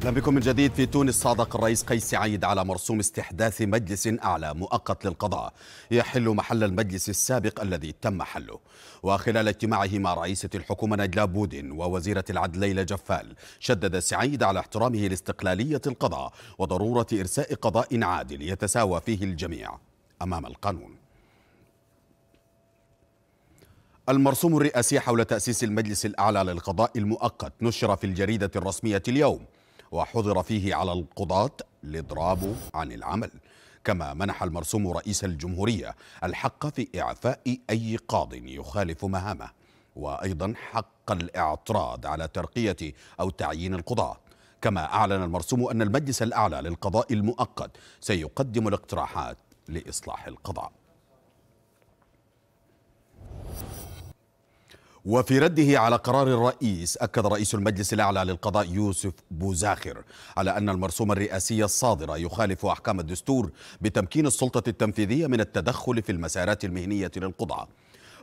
اهلا بكم من جديد في تونس صادق الرئيس قيس سعيد على مرسوم استحداث مجلس اعلى مؤقت للقضاء يحل محل المجلس السابق الذي تم حله وخلال اجتماعه مع رئيسة الحكومة نجلا بودين ووزيرة العدل ليلى جفال شدد سعيد على احترامه لاستقلالية القضاء وضرورة ارساء قضاء عادل يتساوى فيه الجميع امام القانون المرسوم الرئاسي حول تأسيس المجلس الأعلى للقضاء المؤقت نشر في الجريدة الرسمية اليوم وحظر فيه على القضاة الإضراب عن العمل كما منح المرسوم رئيس الجمهورية الحق في إعفاء أي قاض يخالف مهامه وأيضا حق الاعتراض على ترقية أو تعيين القضاة كما أعلن المرسوم أن المجلس الأعلى للقضاء المؤقت سيقدم الاقتراحات لإصلاح القضاء وفي رده على قرار الرئيس أكد رئيس المجلس الأعلى للقضاء يوسف بوزاخر على أن المرسوم الرئاسي الصادر يخالف أحكام الدستور بتمكين السلطة التنفيذية من التدخل في المسارات المهنية للقضاة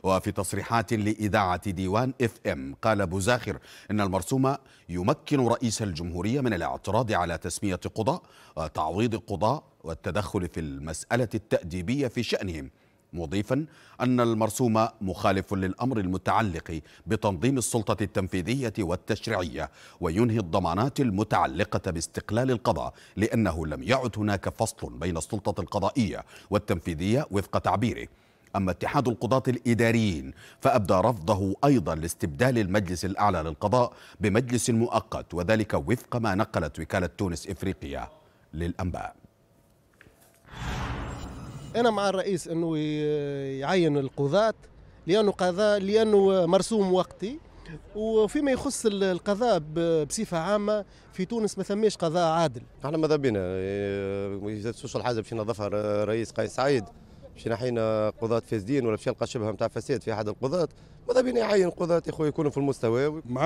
وفي تصريحات لإذاعة ديوان اف ام قال بوزاخر إن المرسوم يمكن رئيس الجمهورية من الاعتراض على تسمية قضاء وتعويض قضاء والتدخل في المسألة التأديبية في شأنهم مضيفا أن المرسوم مخالف للأمر المتعلق بتنظيم السلطة التنفيذية والتشريعية وينهي الضمانات المتعلقة باستقلال القضاء لأنه لم يعد هناك فصل بين السلطة القضائية والتنفيذية وفق تعبيره أما اتحاد القضاة الإداريين فأبدى رفضه أيضا لاستبدال المجلس الأعلى للقضاء بمجلس مؤقت وذلك وفق ما نقلت وكالة تونس إفريقيا للأنباء انا مع الرئيس انه يعين القضاة لانه قضاء لانه مرسوم وقتي وفيما يخص القضاء بصفه عامه في تونس ما ثماش قضاء عادل. احنا ماذا بينا اذا تسوش الحاجه باش نظفها الرئيس قيس سعيد باش نحينا قضاة فاسدين ولا باش يلقى شبهه نتاع فساد في احد القضاة ماذا بينا يعين قضاة يا خويا يكونوا في المستوى. مع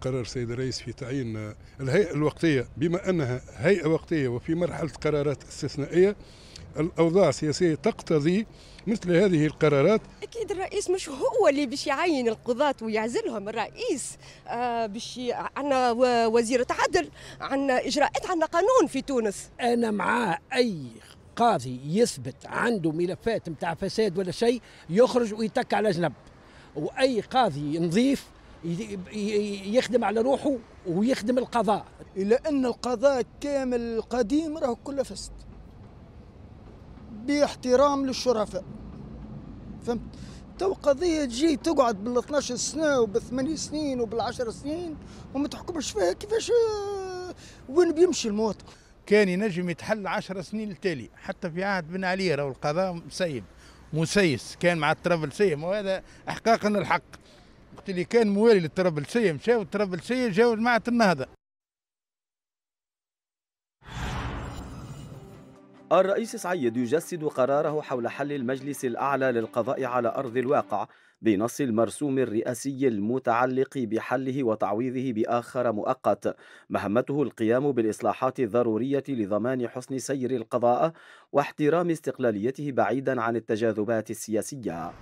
قرار السيد الرئيس في تعيين الهيئه الوقتيه بما انها هيئه وقتيه وفي مرحله قرارات استثنائيه الاوضاع السياسيه تقتضي مثل هذه القرارات اكيد الرئيس مش هو اللي باش يعين القضاة ويعزلهم الرئيس آه، باش عندنا وزيرة عدل عندنا اجراءات عندنا قانون في تونس انا معاه اي قاضي يثبت عنده ملفات نتاع فساد ولا شيء يخرج ويتك على جنب واي قاضي نظيف يخدم على روحه ويخدم القضاء الى ان القضاء كامل القديم راه كله فسد باحترام للشرفاء فهمت تو قضية تجي تقعد بال 12 سنة وبالثمان سنين وبالعشر سنين وما تحكمش فيها كيفاش آه، وين بيمشي المواطن كان ينجم يتحل 10 سنين التالي حتى في عهد بن علي راهو القضاء مسيب مسيس كان مع الطرابلسية وهذا احقاقا الحق وقت اللي كان موالي للطرابلسية مشاو الطرابلسية جاو جماعة النهضة الرئيس سعيد يجسد قراره حول حل المجلس الأعلى للقضاء على أرض الواقع بنص المرسوم الرئاسي المتعلق بحله وتعويضه بآخر مؤقت مهمته القيام بالإصلاحات الضرورية لضمان حسن سير القضاء واحترام استقلاليته بعيدا عن التجاذبات السياسية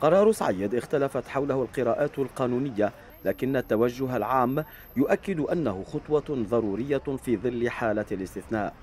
قرار سعيد اختلفت حوله القراءات القانونية لكن التوجه العام يؤكد أنه خطوة ضرورية في ظل حالة الاستثناء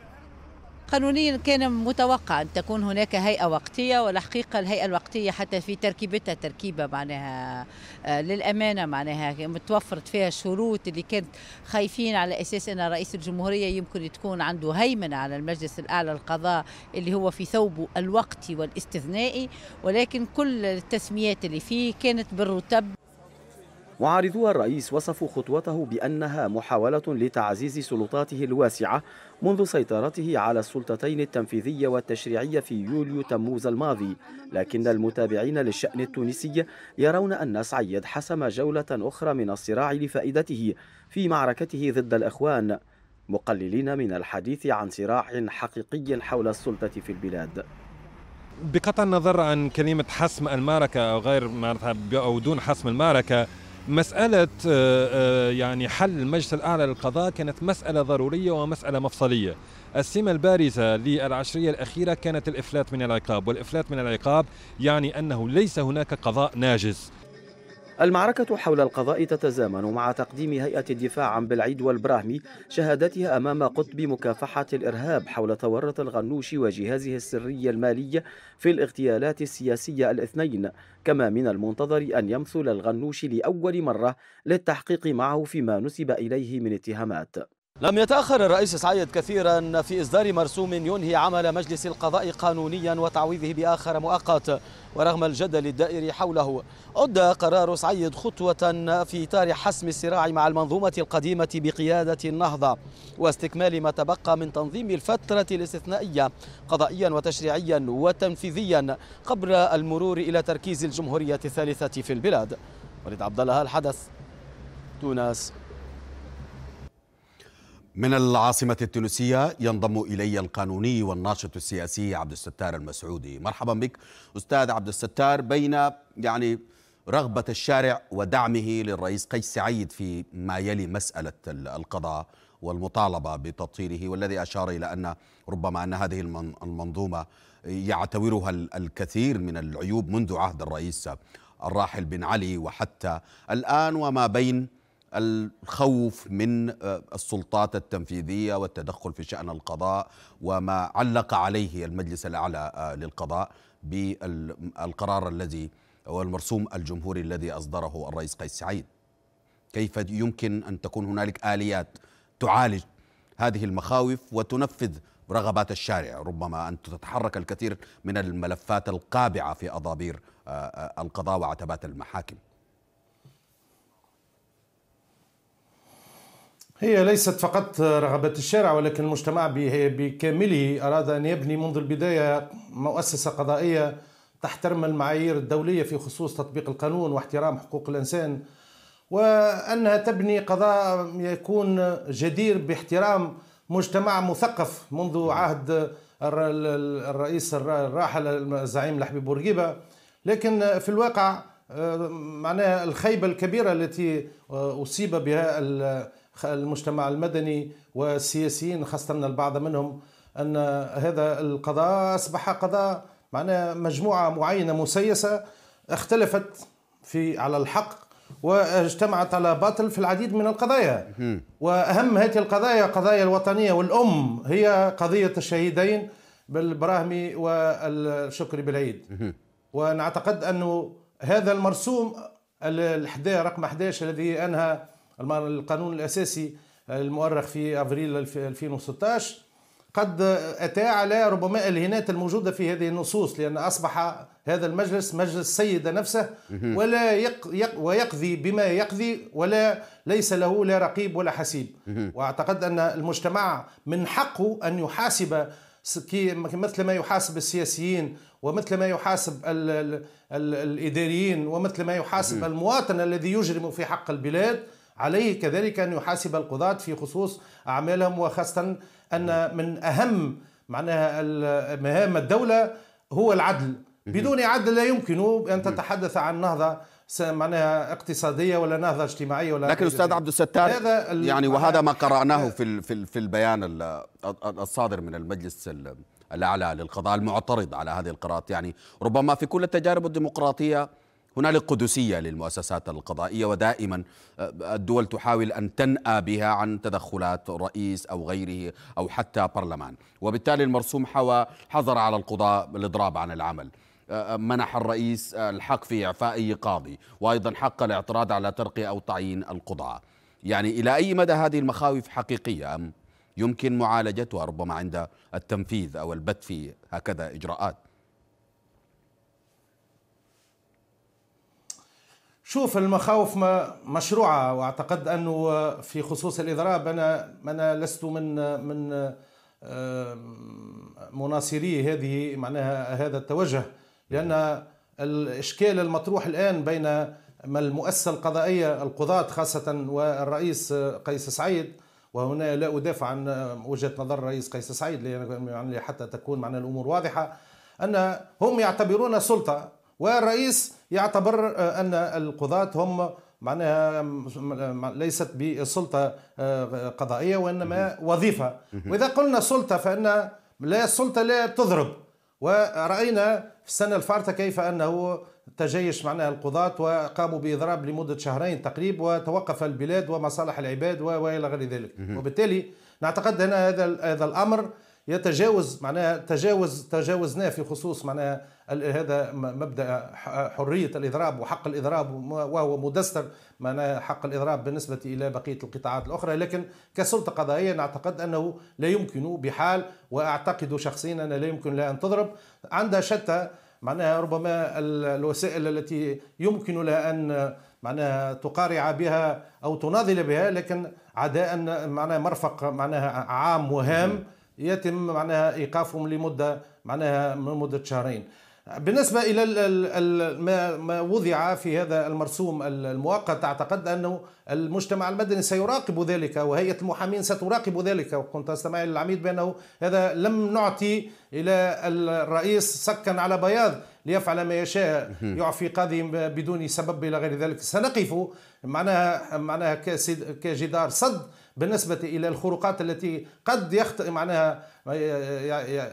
قانونيا كان متوقع أن تكون هناك هيئة وقتية والحقيقة الهيئة الوقتية حتى في تركيبتها تركيبة معناها آه، للأمانة معناها متوفرت فيها الشروط اللي كانت خايفين على أساس أن رئيس الجمهورية يمكن تكون عنده هيمنة على المجلس الأعلى للقضاء اللي هو في ثوبه الوقتي والاستثنائي ولكن كل التسميات اللي فيه كانت بالرتب معارضو الرئيس وصفوا خطوته بأنها محاولة لتعزيز سلطاته الواسعة منذ سيطرته على السلطتين التنفيذية والتشريعية في يوليو تموز الماضي لكن المتابعين للشأن التونسي يرون أن سعيد حسم جولة أخرى من الصراع لفائدته في معركته ضد الإخوان مقللين من الحديث عن صراع حقيقي حول السلطة في البلاد بقطع النظر عن كلمة حسم المعركة أو غير أو دون حسم المعركة مسألة آه، آه، يعني حل المجلس الأعلى للقضاء كانت مسألة ضرورية ومسألة مفصلية السمة البارزة للعشرية الأخيرة كانت الإفلات من العقاب والإفلات من العقاب يعني أنه ليس هناك قضاء ناجز المعركة حول القضاء تتزامن مع تقديم هيئة الدفاع عن بالعيد والبراهمي شهادتها أمام قطب مكافحة الإرهاب حول تورط الغنوش وجهازه السري المالي في الاغتيالات السياسية الاثنين كما من المنتظر أن يمثل الغنوش لأول مرة للتحقيق معه فيما نسب إليه من اتهامات لم يتأخر الرئيس سعيد كثيرا في إصدار مرسوم ينهي عمل مجلس القضاء قانونيا وتعويضه بآخر مؤقت ورغم الجدل الدائر حوله أدى قرار سعيد خطوة في إطار حسم الصراع مع المنظومة القديمة بقيادة النهضة واستكمال ما تبقى من تنظيم الفترة الاستثنائية قضائيا وتشريعيا وتنفيذيا قبل المرور إلى تركيز الجمهورية الثالثة في البلاد وليد عبد الله الحدث تونس من العاصمة التونسية ينضم إلي القانوني والناشط السياسي عبد الستار المسعودي مرحبا بك أستاذ عبد الستار بين يعني رغبة الشارع ودعمه للرئيس قيس سعيد في ما يلي مسألة القضاء والمطالبة بتطهيره والذي أشار إلى أن ربما أن هذه المنظومة يعتبرها الكثير من العيوب منذ عهد الرئيس الراحل بن علي وحتى الآن وما بين الخوف من آه، السلطات التنفيذيه والتدخل في شان القضاء وما علق عليه المجلس الاعلى آه، للقضاء بالقرار الذي والمرسوم الجمهوري الذي اصدره الرئيس قيس سعيد. كيف يمكن ان تكون هنالك اليات تعالج هذه المخاوف وتنفذ رغبات الشارع ربما أن تتحرك الكثير من الملفات القابعة في أضابير آه، القضاء وعتبات المحاكم هي ليست فقط رغبات الشارع ولكن المجتمع بكامله أراد أن يبني منذ البداية مؤسسة قضائية تحترم المعايير الدولية في خصوص تطبيق القانون واحترام حقوق الإنسان وأنها تبني قضاء يكون جدير باحترام مجتمع مثقف منذ عهد الرئيس الراحل الزعيم لحبيب بورقيبة لكن في الواقع آه، معناها الخيبة الكبيرة التي آه، أصيب بها المجتمع المدني والسياسيين خاصة من البعض منهم أن هذا القضاء أصبح قضاء معناه مجموعة معينة مسيسة اختلفت في على الحق واجتمعت على باطل في العديد من القضايا واهم هذه القضايا قضايا الوطنيه والام هي قضيه الشهيدين بالبراهمي والشكري بالعيد ونعتقد انه هذا المرسوم ال 11 رقم 11 الذي انهى القانون الأساسي المؤرخ في أفريل 2016 قد أتى على ربما الهنات الموجودة في هذه النصوص لأن أصبح هذا المجلس مجلس سيد نفسه ولا يق يق ويقضي بما يقضي ولا ليس له لا رقيب ولا حسيب وأعتقد أن المجتمع من حقه أن يحاسب مثل ما يحاسب السياسيين ومثل ما يحاسب الـ الـ الإداريين ومثل ما يحاسب المواطن الذي يجرم في حق البلاد عليه كذلك أن يحاسب القضاة في خصوص أعمالهم وخاصة أن من أهم معناها مهام الدولة هو العدل بدون عدل لا يمكن أن تتحدث عن نهضة معناها اقتصاديه ولا نهضه اجتماعيه ولا لكن استاذ عبد الستار هذا يعني وهذا ما آه، قراناه آه. في في البيان الصادر من المجلس الاعلى للقضاء المعترض على هذه القرارات يعني ربما في كل التجارب الديمقراطيه هنالك قدسية للمؤسسات القضائية ودائما آه، الدول تحاول أن تنأى بها عن تدخلات رئيس أو غيره أو حتى برلمان وبالتالي المرسوم حوى حظر على القضاء بالإضراب عن العمل آه، آه، منح الرئيس الحق في إعفاء اي قاضي وأيضا حق الاعتراض على ترقية أو تعيين القضاء يعني إلى أي مدى هذه المخاوف حقيقية أم يمكن معالجتها ربما عند التنفيذ أو البت في هكذا إجراءات شوف المخاوف مشروعة وأعتقد أنه في خصوص الإضراب أنا أنا لست من من مناصري هذه معناها هذا التوجه لأن الإشكال المطروح الآن بين ما المؤسسة القضائية القضاة خاصة والرئيس قيس سعيد وهنا لا أدافع عن وجهة نظر الرئيس قيس سعيد يعني حتى تكون معنا الأمور واضحة أن هم يعتبرون سلطة والرئيس يعتبر آه، ان القضاة هم معناها ليست بسلطة آه، قضائية وإنما وظيفة وإذا قلنا سلطة فإن لا السلطة لا تضرب ورأينا في السنة الفارطة كيف أنه تجيش معناها القضاة وقاموا بإضراب لمدة شهرين تقريب وتوقف البلاد ومصالح العباد وإلى غير ذلك وبالتالي نعتقد أن هذا هذا الأمر يتجاوز معناها تجاوز تجاوزناه في خصوص معناها هذا مبدا حريه الاضراب وحق الاضراب وهو مدستر معناها حق الاضراب بالنسبه الى بقيه القطاعات الاخرى لكن كسلطه قضائيه نعتقد انه لا يمكن بحال واعتقد شخصيا ان لا يمكن لها ان تضرب عندها شتى معناها ربما الوسائل التي يمكن لها ان معناها تقارع بها او تناضل بها لكن عداء معناها مرفق معناها عام وهام يتم معناها ايقافهم لمده معناها مده شهرين بالنسبة إلى ما وضع في هذا المرسوم المؤقت أعتقد أنه المجتمع المدني سيراقب ذلك وهيئة المحامين ستراقب ذلك وكنت أستمع إلى العميد بأنه هذا لم نعطي إلى الرئيس سكا على بياض ليفعل ما يشاء يعفي قاضي بدون سبب إلى غير ذلك سنقف معناها معناها كجدار صد بالنسبة إلى الخروقات التي قد يخطئ معناها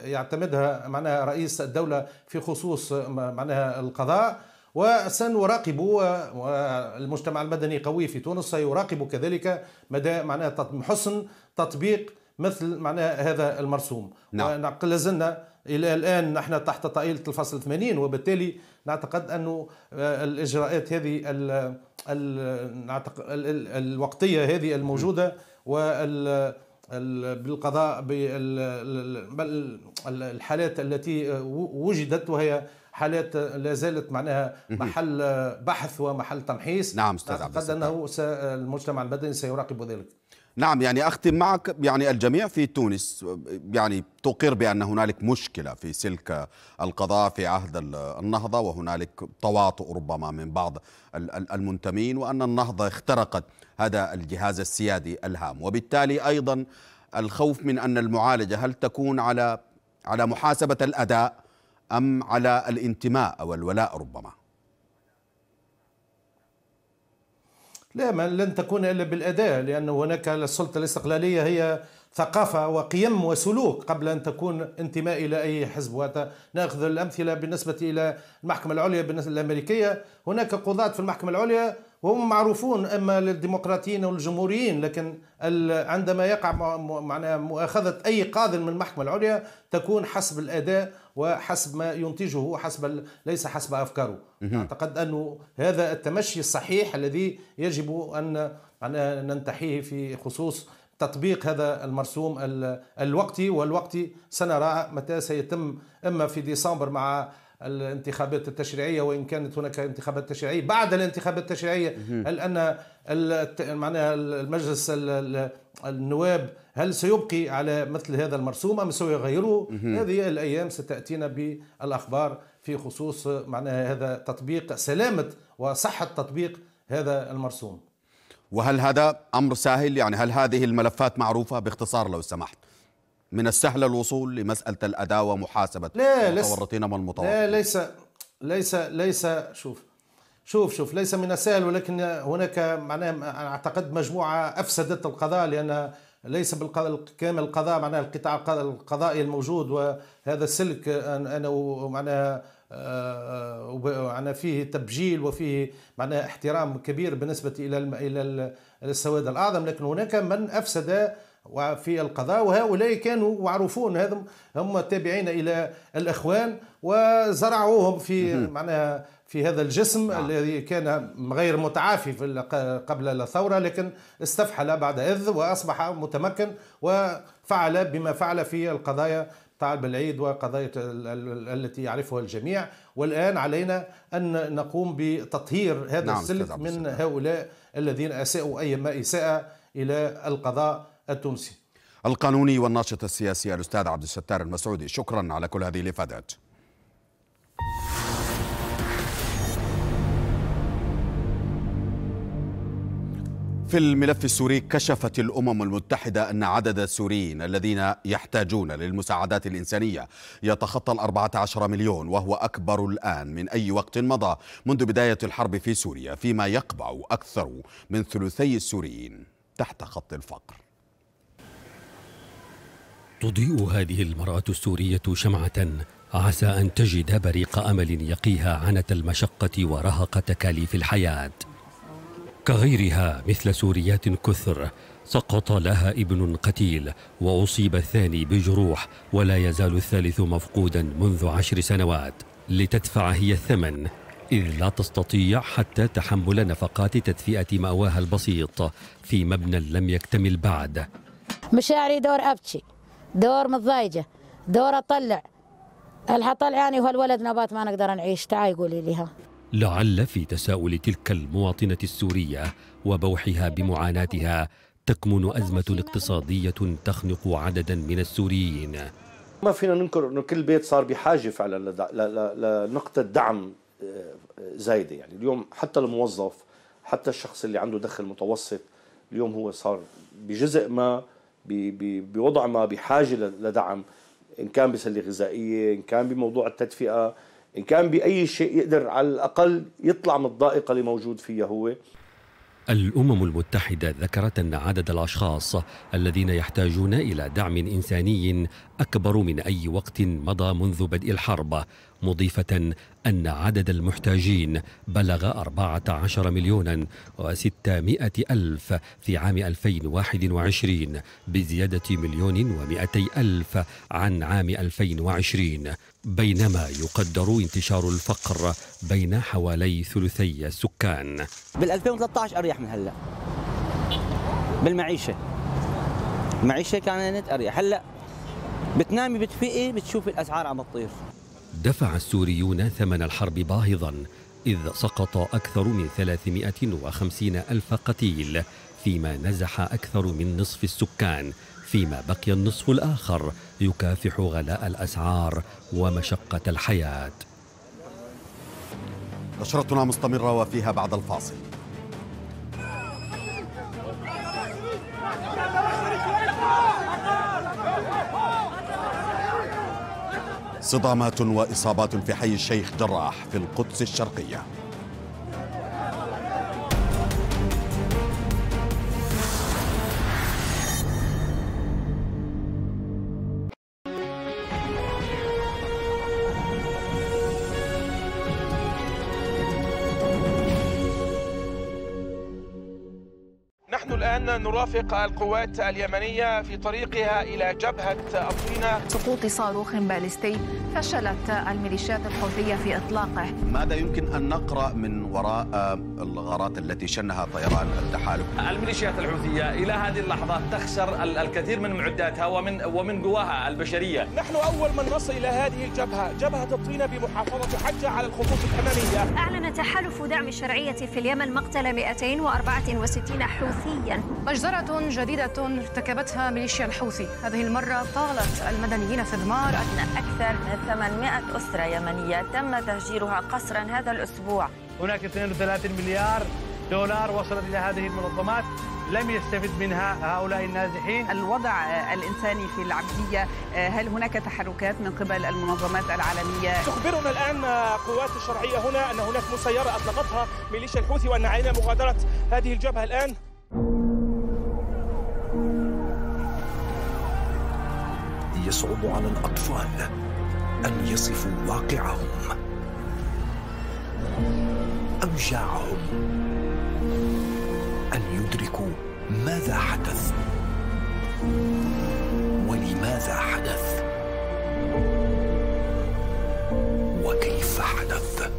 يعتمدها معناها رئيس الدولة في خصوص معناها القضاء وسنراقب والمجتمع المدني قوي في تونس سيراقب كذلك مدى معناها حسن تطبيق مثل معناها هذا المرسوم نعم لازلنا الى الان نحن تحت طائله الفصل 80 وبالتالي نعتقد انه آه، الاجراءات هذه ال ال الوقتيه هذه الموجوده وال بالقضاء بالحالات التي وجدت وهي حالات لا زالت معناها محل بحث ومحل تمحيص نعم استاذ عبد قد انه المجتمع المدني سيراقب ذلك نعم يعني أختم معك يعني الجميع في تونس يعني تقر بأن هنالك مشكلة في سلك القضاء في عهد النهضة وهنالك تواطؤ ربما من بعض المنتمين وأن النهضة اخترقت هذا الجهاز السيادي الهام وبالتالي أيضا الخوف من أن المعالجة هل تكون على على محاسبة الأداء أم على الانتماء أو الولاء ربما لا لن تكون إلا بالأداء لأن هناك السلطة الاستقلالية هي ثقافة وقيم وسلوك قبل أن تكون انتماء إلى أي حزب ناخذ الأمثلة بالنسبة إلى المحكمة العليا بالنسبه الأمريكية هناك قضاة في المحكمة العليا وهم معروفون اما للديمقراطيين او الجمهوريين لكن عندما يقع معناها مؤاخذه اي قاض من المحكمه العليا تكون حسب الاداء وحسب ما ينتجه حسب ليس حسب افكاره اعتقد انه هذا التمشي الصحيح الذي يجب ان ننتحيه في خصوص تطبيق هذا المرسوم الوقتي والوقتي سنرى متى سيتم اما في ديسمبر مع الانتخابات التشريعيه وان كانت هناك انتخابات تشريعيه بعد الانتخابات التشريعيه هل ان معناها المجلس النواب هل سيبقي على مثل هذا المرسوم ام سيغيره؟ هذه الايام ستاتينا بالاخبار في خصوص معناها هذا تطبيق سلامه وصحه تطبيق هذا المرسوم. وهل هذا امر سهل؟ يعني هل هذه الملفات معروفه باختصار لو سمحت؟ من السهل الوصول لمسألة الاداء ومحاسبة المتورطين والمتورطين لا ليس ليس ليس شوف شوف شوف ليس من السهل ولكن هناك معناه اعتقد مجموعة أفسدت القضاء لأن ليس بالكامل القضاء معناه القطاع القضائي الموجود وهذا السلك أنا معناها آه، معناه فيه تبجيل وفيه معناه احترام كبير بالنسبة إلى السواد الأعظم لكن هناك من أفسد وفي القضاء وهؤلاء كانوا معروفون هذم هم تابعين الى الاخوان وزرعوهم في معناها في هذا الجسم نعم. الذي كان غير متعافي قبل الثوره لكن استفحل بعد اذ واصبح متمكن وفعل بما فعل في القضايا تاع بالعيد وقضايا التي يعرفها الجميع والان علينا ان نقوم بتطهير هذا نعم السلك من هؤلاء الذين اساءوا اي ما اساءه الى القضاء التونسي القانوني والناشط السياسي الأستاذ عبد الستار المسعودي شكرا على كل هذه الإفادات في الملف السوري كشفت الامم المتحده ان عدد السوريين الذين يحتاجون للمساعدات الانسانيه يتخطى ال 14 مليون وهو اكبر الان من اي وقت مضى منذ بدايه الحرب في سوريا فيما يقبع اكثر من ثلثي السوريين تحت خط الفقر تضيء هذه المرأة السورية شمعة عسى أن تجد بريق أمل يقيها عنة المشقة ورهق تكاليف الحياة كغيرها مثل سوريات كثر سقط لها ابن قتيل وأصيب الثاني بجروح ولا يزال الثالث مفقودا منذ عشر سنوات لتدفع هي الثمن إذ لا تستطيع حتى تحمل نفقات تدفئة مأواها البسيط في مبنى لم يكتمل بعد مشاعري دور أبكي دور متضايقه دور اطلع الحطلعاني يعني وهالولد نبات ما نقدر نعيش تعاي قولي لها لعل في تساؤل تلك المواطنة السورية وبوحها بمعاناتها تكمن أزمة اقتصادية تخنق عددا من السوريين ما فينا ننكر أنه كل بيت صار بحاجة فعلا لنقطة دعم آه، زايدة يعني اليوم حتى الموظف حتى الشخص اللي عنده دخل متوسط اليوم هو صار بجزء ما بوضع ما بحاجه لدعم ان كان بسله غذائيه ان كان بموضوع التدفئه ان كان باي شيء يقدر على الاقل يطلع من الضائقه اللي موجود فيها هو الامم المتحده ذكرت ان عدد الاشخاص الذين يحتاجون الى دعم انساني اكبر من اي وقت مضى منذ بدء الحرب مضيفة أن عدد المحتاجين بلغ 14 مليونا و600 ألف في عام 2021 بزيادة مليون و200 ألف عن عام 2020 بينما يقدر انتشار الفقر بين حوالي ثلثي السكان بال 2013 أريح من هلأ بالمعيشة المعيشة كانت أريح هلأ بتنامي بتفيقي بتشوفي الأسعار عم تطير دفع السوريون ثمن الحرب باهظا إذ سقط أكثر من 350 ألف قتيل فيما نزح أكثر من نصف السكان فيما بقي النصف الآخر يكافح غلاء الأسعار ومشقة الحياة نشرتنا مستمرة وفيها بعد الفاصل صدامات واصابات في حي الشيخ جراح في القدس الشرقيه أن نرافق القوات اليمنية في طريقها إلى جبهة أطينة سقوط صاروخ باليستي فشلت الميليشيات الحوثية في إطلاقه ماذا يمكن أن نقرأ من وراء الغارات التي شنها طيران التحالف الميليشيات الحوثية إلى هذه اللحظة تخسر الكثير من معداتها ومن ومن قواها البشرية نحن أول من نصل إلى هذه الجبهة جبهة الطينة بمحافظة حجة على الخطوط الأمامية أعلن تحالف دعم الشرعية في اليمن مقتل 264 حوثيا مجزرة جديدة ارتكبتها ميليشيا الحوثي هذه المرة طالت المدنيين في دمار أن أكثر من 800 أسرة يمنية تم تهجيرها قسرا هذا الأسبوع هناك 32 مليار دولار وصلت إلى هذه المنظمات لم يستفد منها هؤلاء النازحين الوضع الإنساني في العبدية هل هناك تحركات من قبل المنظمات العالمية؟ تخبرنا الآن قوات الشرعية هنا أن هناك مسيرة أطلقتها ميليشيا الحوثي وأن علينا مغادرة هذه الجبهة الآن يصعب على الأطفال أن يصفوا واقعهم أوجاعهم أن يدركوا ماذا حدث ولماذا حدث وكيف حدث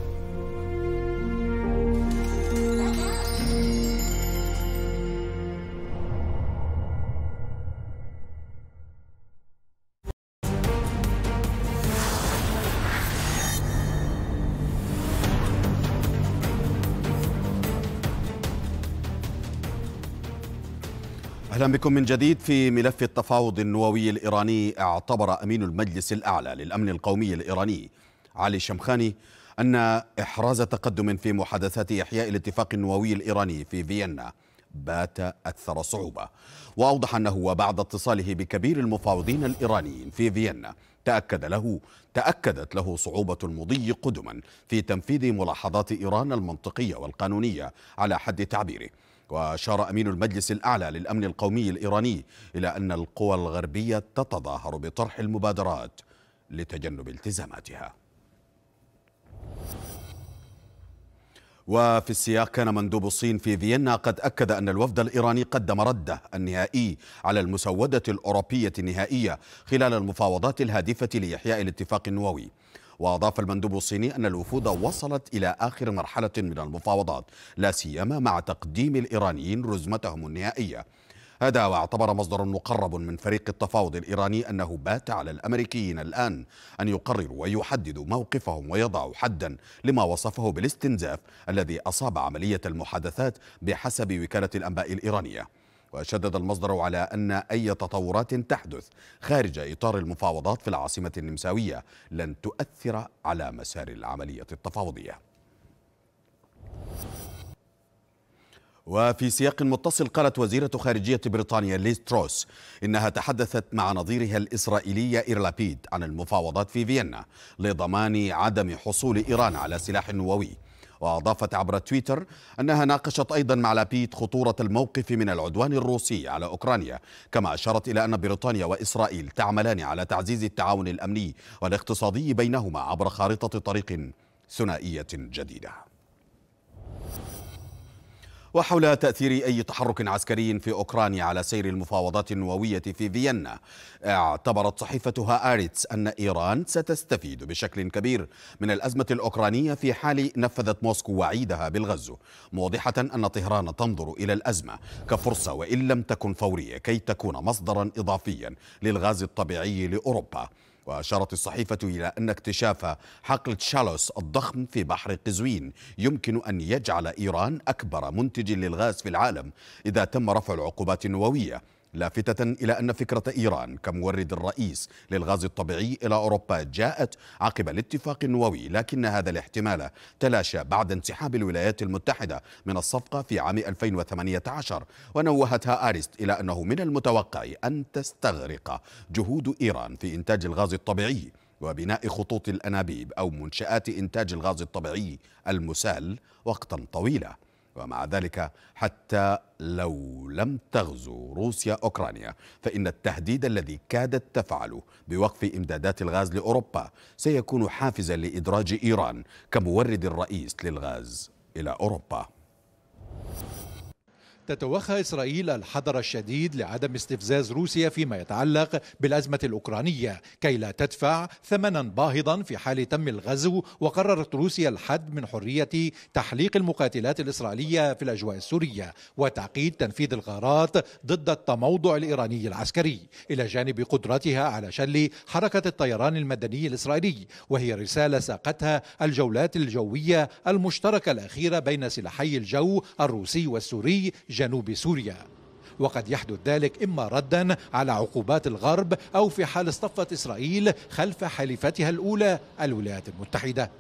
اهلا بكم من جديد في ملف التفاوض النووي الايراني اعتبر امين المجلس الاعلى للامن القومي الايراني علي شمخاني ان احراز تقدم في محادثات احياء الاتفاق النووي الايراني في فيينا بات اكثر صعوبه واوضح انه وبعد اتصاله بكبير المفاوضين الايرانيين في فيينا تاكد له تاكدت له صعوبه المضي قدما في تنفيذ ملاحظات ايران المنطقيه والقانونيه على حد تعبيره وأشار أمين المجلس الأعلى للأمن القومي الإيراني إلى أن القوى الغربية تتظاهر بطرح المبادرات لتجنب التزاماتها وفي السياق كان مندوب الصين في فيينا قد أكد أن الوفد الإيراني قدم رده النهائي على المسودة الأوروبية النهائية خلال المفاوضات الهادفة لإحياء الاتفاق النووي وأضاف المندوب الصيني أن الوفود وصلت إلى آخر مرحلة من المفاوضات لا سيما مع تقديم الإيرانيين رزمتهم النهائية هذا واعتبر مصدر مقرب من فريق التفاوض الإيراني أنه بات على الأمريكيين الآن أن يقرروا ويحددوا موقفهم ويضعوا حدا لما وصفه بالاستنزاف الذي أصاب عملية المحادثات بحسب وكالة الأنباء الإيرانية وشدد المصدر على أن أي تطورات تحدث خارج إطار المفاوضات في العاصمة النمساوية لن تؤثر على مسار العملية التفاوضية وفي سياق متصل قالت وزيرة خارجية بريطانيا ليز تروس إنها تحدثت مع نظيرها الإسرائيلي إيرلابيد عن المفاوضات في فيينا لضمان عدم حصول إيران على سلاح نووي وأضافت عبر تويتر أنها ناقشت أيضا مع لابيد خطورة الموقف من العدوان الروسي على أوكرانيا كما أشارت إلى أن بريطانيا وإسرائيل تعملان على تعزيز التعاون الأمني والاقتصادي بينهما عبر خارطة طريق ثنائية جديدة وحول تأثير أي تحرك عسكري في أوكرانيا على سير المفاوضات النووية في فيينا اعتبرت صحيفتها آريتس أن إيران ستستفيد بشكل كبير من الأزمة الأوكرانية في حال نفذت موسكو وعيدها بالغزو موضحة أن طهران تنظر إلى الأزمة كفرصة وإن لم تكن فورية كي تكون مصدرا إضافيا للغاز الطبيعي لأوروبا وأشارت الصحيفة إلى أن اكتشاف حقل تشالوس الضخم في بحر قزوين يمكن أن يجعل إيران أكبر منتج للغاز في العالم إذا تم رفع العقوبات النووية لافتة إلى أن فكرة إيران كمورد الرئيس للغاز الطبيعي إلى أوروبا جاءت عقب الاتفاق النووي لكن هذا الاحتمال تلاشى بعد انسحاب الولايات المتحدة من الصفقة في عام 2018 ونوهتها أريست إلى أنه من المتوقع أن تستغرق جهود إيران في إنتاج الغاز الطبيعي وبناء خطوط الأنابيب أو منشآت إنتاج الغاز الطبيعي المسال وقتا طويلا ومع ذلك حتى لو لم تغزو روسيا أوكرانيا فإن التهديد الذي كادت تفعله بوقف إمدادات الغاز لأوروبا سيكون حافزا لإدراج إيران كمورد الرئيس للغاز إلى أوروبا تتوخى إسرائيل الحذر الشديد لعدم استفزاز روسيا فيما يتعلق بالأزمة الأوكرانية كي لا تدفع ثمنا باهظا في حال تم الغزو وقررت روسيا الحد من حرية تحليق المقاتلات الإسرائيلية في الأجواء السورية وتعقيد تنفيذ الغارات ضد التموضع الإيراني العسكري إلى جانب قدرتها على شل حركة الطيران المدني الإسرائيلي وهي رسالة ساقتها الجولات الجوية المشتركة الأخيرة بين سلاحي الجو الروسي والسوري جنوب سوريا وقد يحدث ذلك إما ردا على عقوبات الغرب أو في حال اصطفت إسرائيل خلف حليفتها الأولى الولايات المتحدة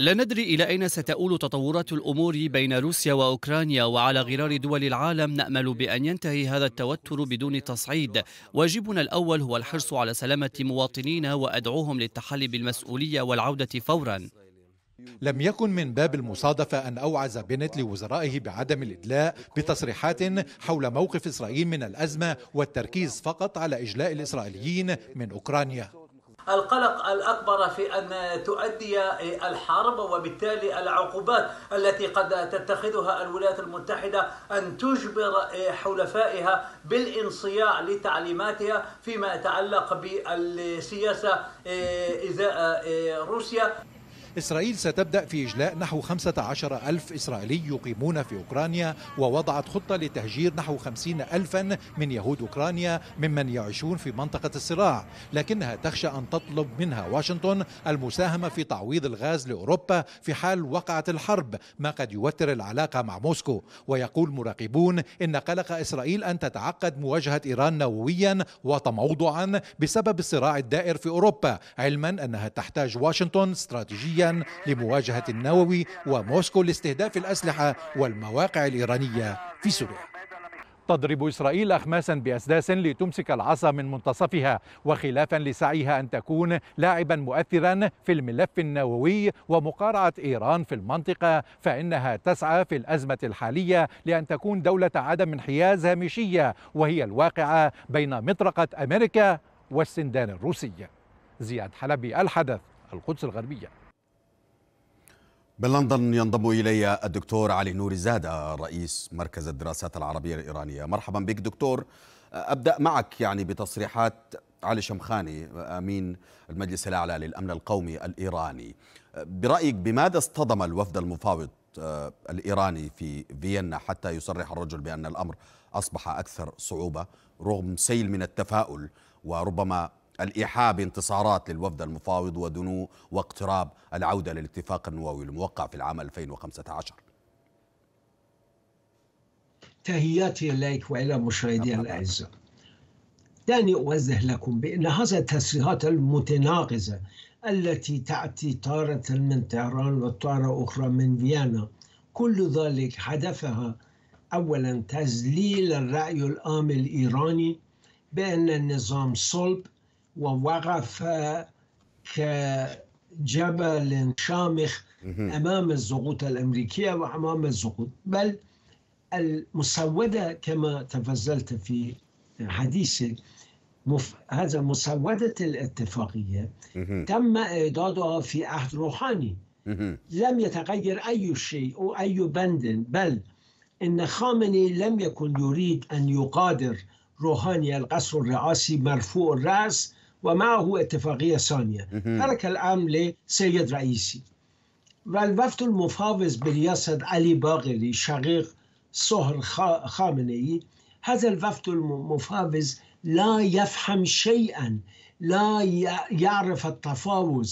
لا ندري إلى أين ستؤول تطورات الأمور بين روسيا وأوكرانيا وعلى غرار دول العالم نأمل بأن ينتهي هذا التوتر بدون تصعيد واجبنا الأول هو الحرص على سلامة مواطنينا وأدعوهم للتحلي بالمسؤولية والعودة فوراً لم يكن من باب المصادفة أن أوعز بنت لوزرائه بعدم الإدلاء بتصريحات حول موقف إسرائيل من الأزمة والتركيز فقط على إجلاء الإسرائيليين من أوكرانيا القلق الأكبر في أن تؤدي الحرب وبالتالي العقوبات التي قد تتخذها الولايات المتحدة أن تجبر حلفائها بالانصياع لتعليماتها فيما يتعلق بالسياسة إزاء إيه، روسيا إسرائيل ستبدأ في إجلاء نحو 15 ألف إسرائيلي يقيمون في أوكرانيا ووضعت خطة لتهجير نحو 50 ألفا من يهود أوكرانيا ممن يعيشون في منطقة الصراع لكنها تخشى أن تطلب منها واشنطن المساهمة في تعويض الغاز لأوروبا في حال وقعت الحرب ما قد يوتر العلاقة مع موسكو ويقول مراقبون إن قلق إسرائيل أن تتعقد مواجهة إيران نوويا وتموضعا بسبب الصراع الدائر في أوروبا علما أنها تحتاج واشنطن استراتيجية لمواجهة النووي وموسكو لاستهداف الأسلحة والمواقع الإيرانية في سوريا تضرب إسرائيل أخماسا بأسداس لتمسك العصا من منتصفها وخلافا لسعيها أن تكون لاعبا مؤثرا في الملف النووي ومقارعة إيران في المنطقة فإنها تسعى في الأزمة الحالية لأن تكون دولة عدم انحياز هامشية وهي الواقعة بين مطرقة أمريكا والسندان الروسي زياد حلبي الحدث القدس الغربيه من لندن ينضم الي الدكتور علي نور زاده رئيس مركز الدراسات العربيه الايرانيه مرحبا بك دكتور ابدا معك يعني بتصريحات علي شمخاني امين المجلس الاعلى للامن القومي الايراني برايك بماذا اصطدم الوفد المفاوض آه، الايراني في فيينا حتى يصرح الرجل بان الامر اصبح اكثر صعوبه رغم سيل من التفاؤل وربما الإيحاء بانتصارات للوفد المفاوض ودنو واقتراب العودة للاتفاق النووي الموقع في العام 2015 تهياتي إليك وإلى مشاهدي الأعزاء دعني أوضح لكم بأن هذه التصريحات المتناقضة التي تأتي تارة من طهران وتارة أخرى من فيينا كل ذلك هدفها أولا تذليل الرأي العام الإيراني بأن النظام صلب ووقف آه، كجبل شامخ امام الزغوط الامريكيه وامام الزغوط بل المسوده كما تفضلت في حديثك مف... هذا مسودة الاتفاقية تم إعدادها في عهد روحاني لم يتغير أي شيء أو أي بند بل إن خامني لم يكن يريد أن يغادر روحاني القصر الرئاسي مرفوع الرأس ومعه اتفاقية ثانية ترك الأمر لسيد رئيسي والوفد المفاوض برئاسة علي باغلي شقيق صهر خامنئي هذا الوفد المفاوض لا يفهم شيئا لا يعرف التفاوض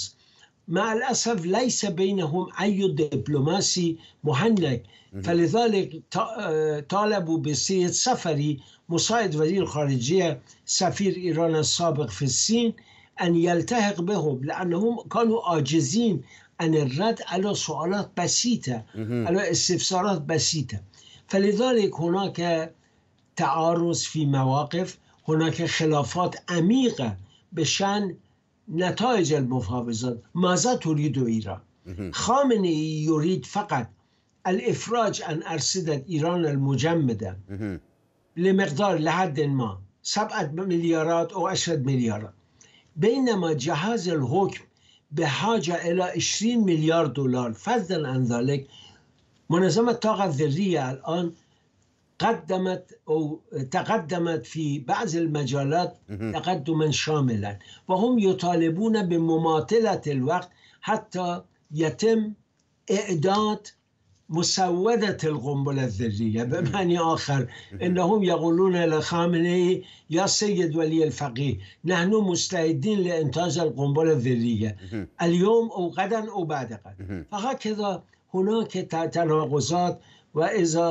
مع الأسف ليس بينهم أي دبلوماسي مهنك فلذلك آه، طالبوا بسيد سفري مساعد وزیر ایران سفیر فی السابق فی الصین به یلتحق بهم هم کانو عاجزين ان الرد على سؤالات بسیطه على استفسارات فلذلك هناك تعارض في مواقف هناك خلافات به شن نتائج المفاوضات ماذا تريد ایران خامنه یرید فقط الافراج ان ارسدت ایران المجمده لمقدار لحد ما سبعة مليارات أو عشرة مليارات بينما جهاز الحكم بحاجة إلى 20 مليار دولار فضلا عن ذلك منظمة الطاقة الذرية الآن قدمت أو تقدمت في بعض المجالات تقدما شاملا وهم يطالبون بمماطلة الوقت حتى يتم إعداد مسودت القنبله الذریه به معنی آخر انهم یقولون لخامنه یا سید ولی الفقیه نحن مستعدین لانتاج القنبله الذریه اليوم او غدا او بعد غد فقط کذا هناک تناقضات و اذا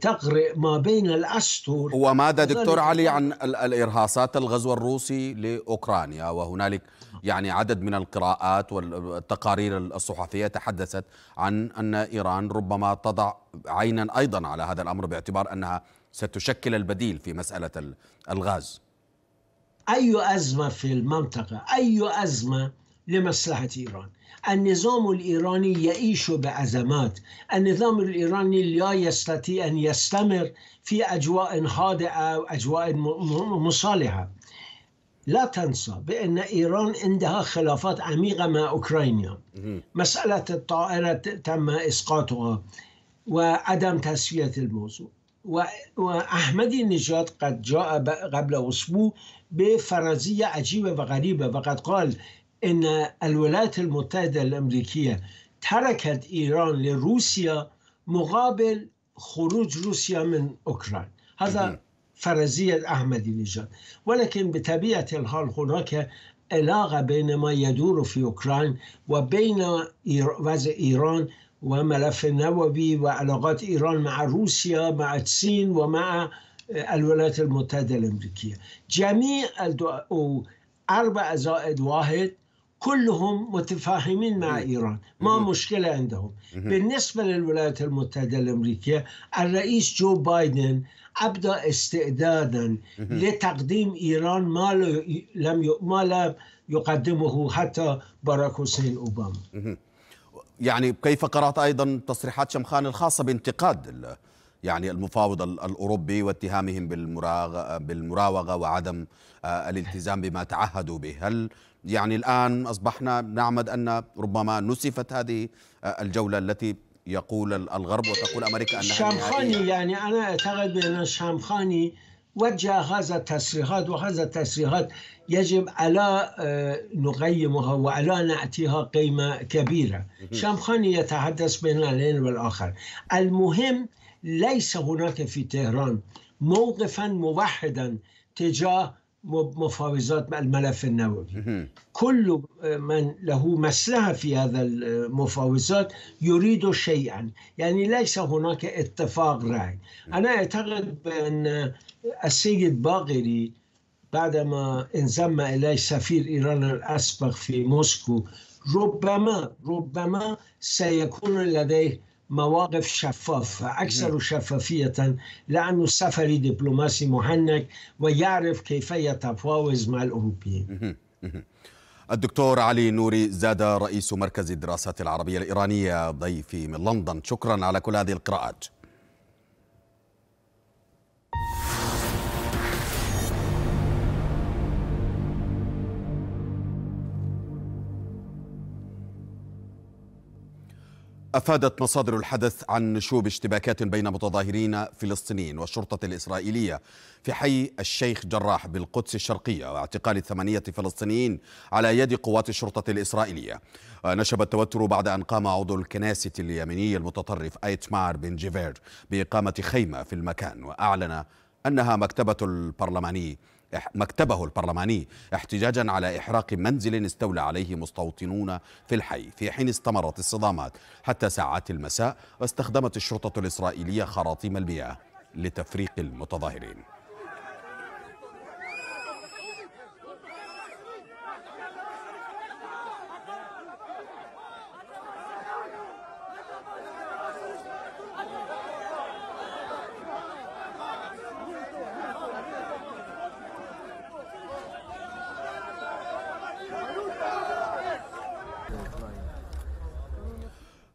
تغرق ما بين الأسطر وماذا دكتور علي عن الإرهاصات الغزو الروسي لأوكرانيا وهنالك يعني عدد من القراءات والتقارير الصحفية تحدثت عن أن إيران ربما تضع عينا أيضا على هذا الأمر باعتبار أنها ستشكل البديل في مسألة الغاز أي أزمة في المنطقة أي أزمة لمصلحة إيران النظام الإيراني يعيش بأزمات النظام الإيراني لا يستطيع أن يستمر في أجواء هادئة أو أجواء مصالحة لا تنسى بأن إيران عندها خلافات عميقة مع أوكرانيا مسألة الطائرة تم إسقاطها وعدم تسوية الموضوع وأحمدي نجاد قد جاء قبل أسبوع بفرزية عجيبة وغريبة وقد قال ان الولايات المتحده الامريكيه تركت ايران لروسيا مقابل خروج روسيا من اوكرانيا هذا فرزيه احمد نژاد ولكن بطبيعه الحال هناك علاقه بين ما يدور في اوكرانيا وبين وضع ايران وملف النووي وعلاقات ايران مع روسيا مع الصين ومع الولايات المتحده الامريكيه جميع اربع زائد واحد كلهم متفاهمين مع إيران ما مشكلة عندهم بالنسبة للولايات المتحدة الأمريكية الرئيس جو بايدن أبدى استعدادا لتقديم إيران ما لم ما لم يقدمه حتى باراك حسين أوباما يعني كيف قرأت أيضا تصريحات شمخان الخاصة بانتقاد يعني المفاوض الأوروبي واتهامهم بالمراوغة وعدم آه، الالتزام بما تعهدوا به هل يعني الآن أصبحنا نعمد أن ربما نسفت هذه آه، الجولة التي يقول الغرب وتقول أمريكا أنها الشامخاني يعني أنا أعتقد بأن الشامخاني وجه هذا التصريحات وهذا التصريحات يجب ألا آه، نقيمها وألا نأتيها قيمة كبيرة شامخاني يتحدث بين الآن والآخر المهم ليس هناك في تهران موقفا موحدا تجاه مفاوضات الملف النووي كل من له مسلحة في هذا المفاوضات يريد شيئا يعني ليس هناك اتفاق رأي أنا أعتقد بأن السيد باغري بعدما انضم إليه سفير إيران الأسبق في موسكو ربما ربما سيكون لديه مواقف شفافة أكثر نعم. شفافية لأنه السفري دبلوماسي محنك ويعرف كيف يتفاوز مع الأوروبيين الدكتور علي نوري زاد رئيس مركز الدراسات العربية الإيرانية ضيفي من لندن شكرا على كل هذه القراءات أفادت مصادر الحدث عن نشوب اشتباكات بين متظاهرين فلسطينيين والشرطة الإسرائيلية في حي الشيخ جراح بالقدس الشرقية واعتقال ثمانيه فلسطينيين على يد قوات الشرطة الإسرائيلية نشب التوتر بعد أن قام عضو الكنيسة اليمني المتطرف أيتمار بن جيفير بإقامة خيمة في المكان وأعلن أنها مكتبة البرلماني مكتبه البرلماني احتجاجا على إحراق منزل استولى عليه مستوطنون في الحي في حين استمرت الصدامات حتى ساعات المساء واستخدمت الشرطة الإسرائيلية خراطيم المياه لتفريق المتظاهرين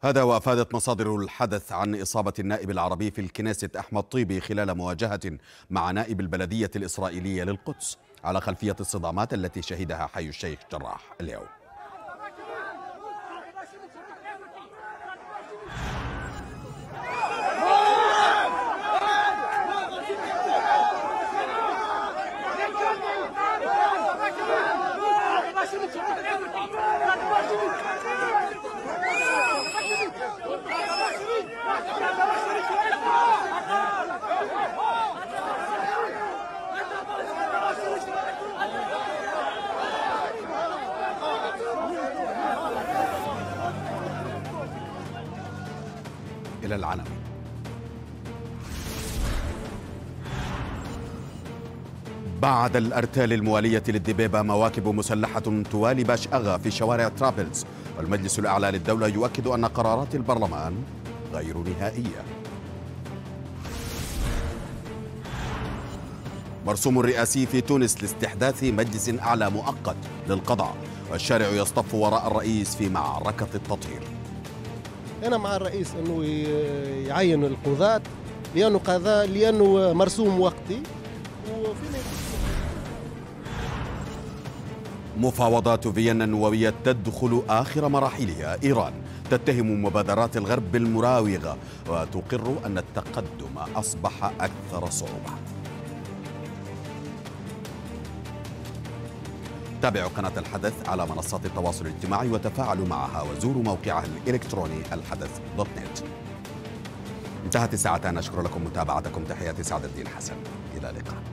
هذا وافادت مصادر الحدث عن اصابه النائب العربي في الكنيسة احمد طيبي خلال مواجهه مع نائب البلديه الاسرائيليه للقدس على خلفيه الصدامات التي شهدها حي الشيخ جراح اليوم بعد الأرتال الموالية للدبيبة مواكب مسلحة توالي باش أغا في شوارع ترابلز والمجلس الأعلى للدولة يؤكد أن قرارات البرلمان غير نهائية مرسوم رئاسي في تونس لاستحداث مجلس أعلى مؤقت للقضاء والشارع يصطف وراء الرئيس في معركة التطهير أنا مع الرئيس أنه يعين القضاة لأنه قضاء لأنه مرسوم وقتي مفاوضات فيينا النووية تدخل آخر مراحلها إيران تتهم مبادرات الغرب بالمراوغة وتقر أن التقدم أصبح أكثر صعوبة تابعوا قناة الحدث على منصات التواصل الاجتماعي وتفاعلوا معها وزوروا موقعها الإلكتروني الحدث دوت نت انتهت الساعة نشكر لكم متابعتكم تحياتي سعد الدين حسن إلى اللقاء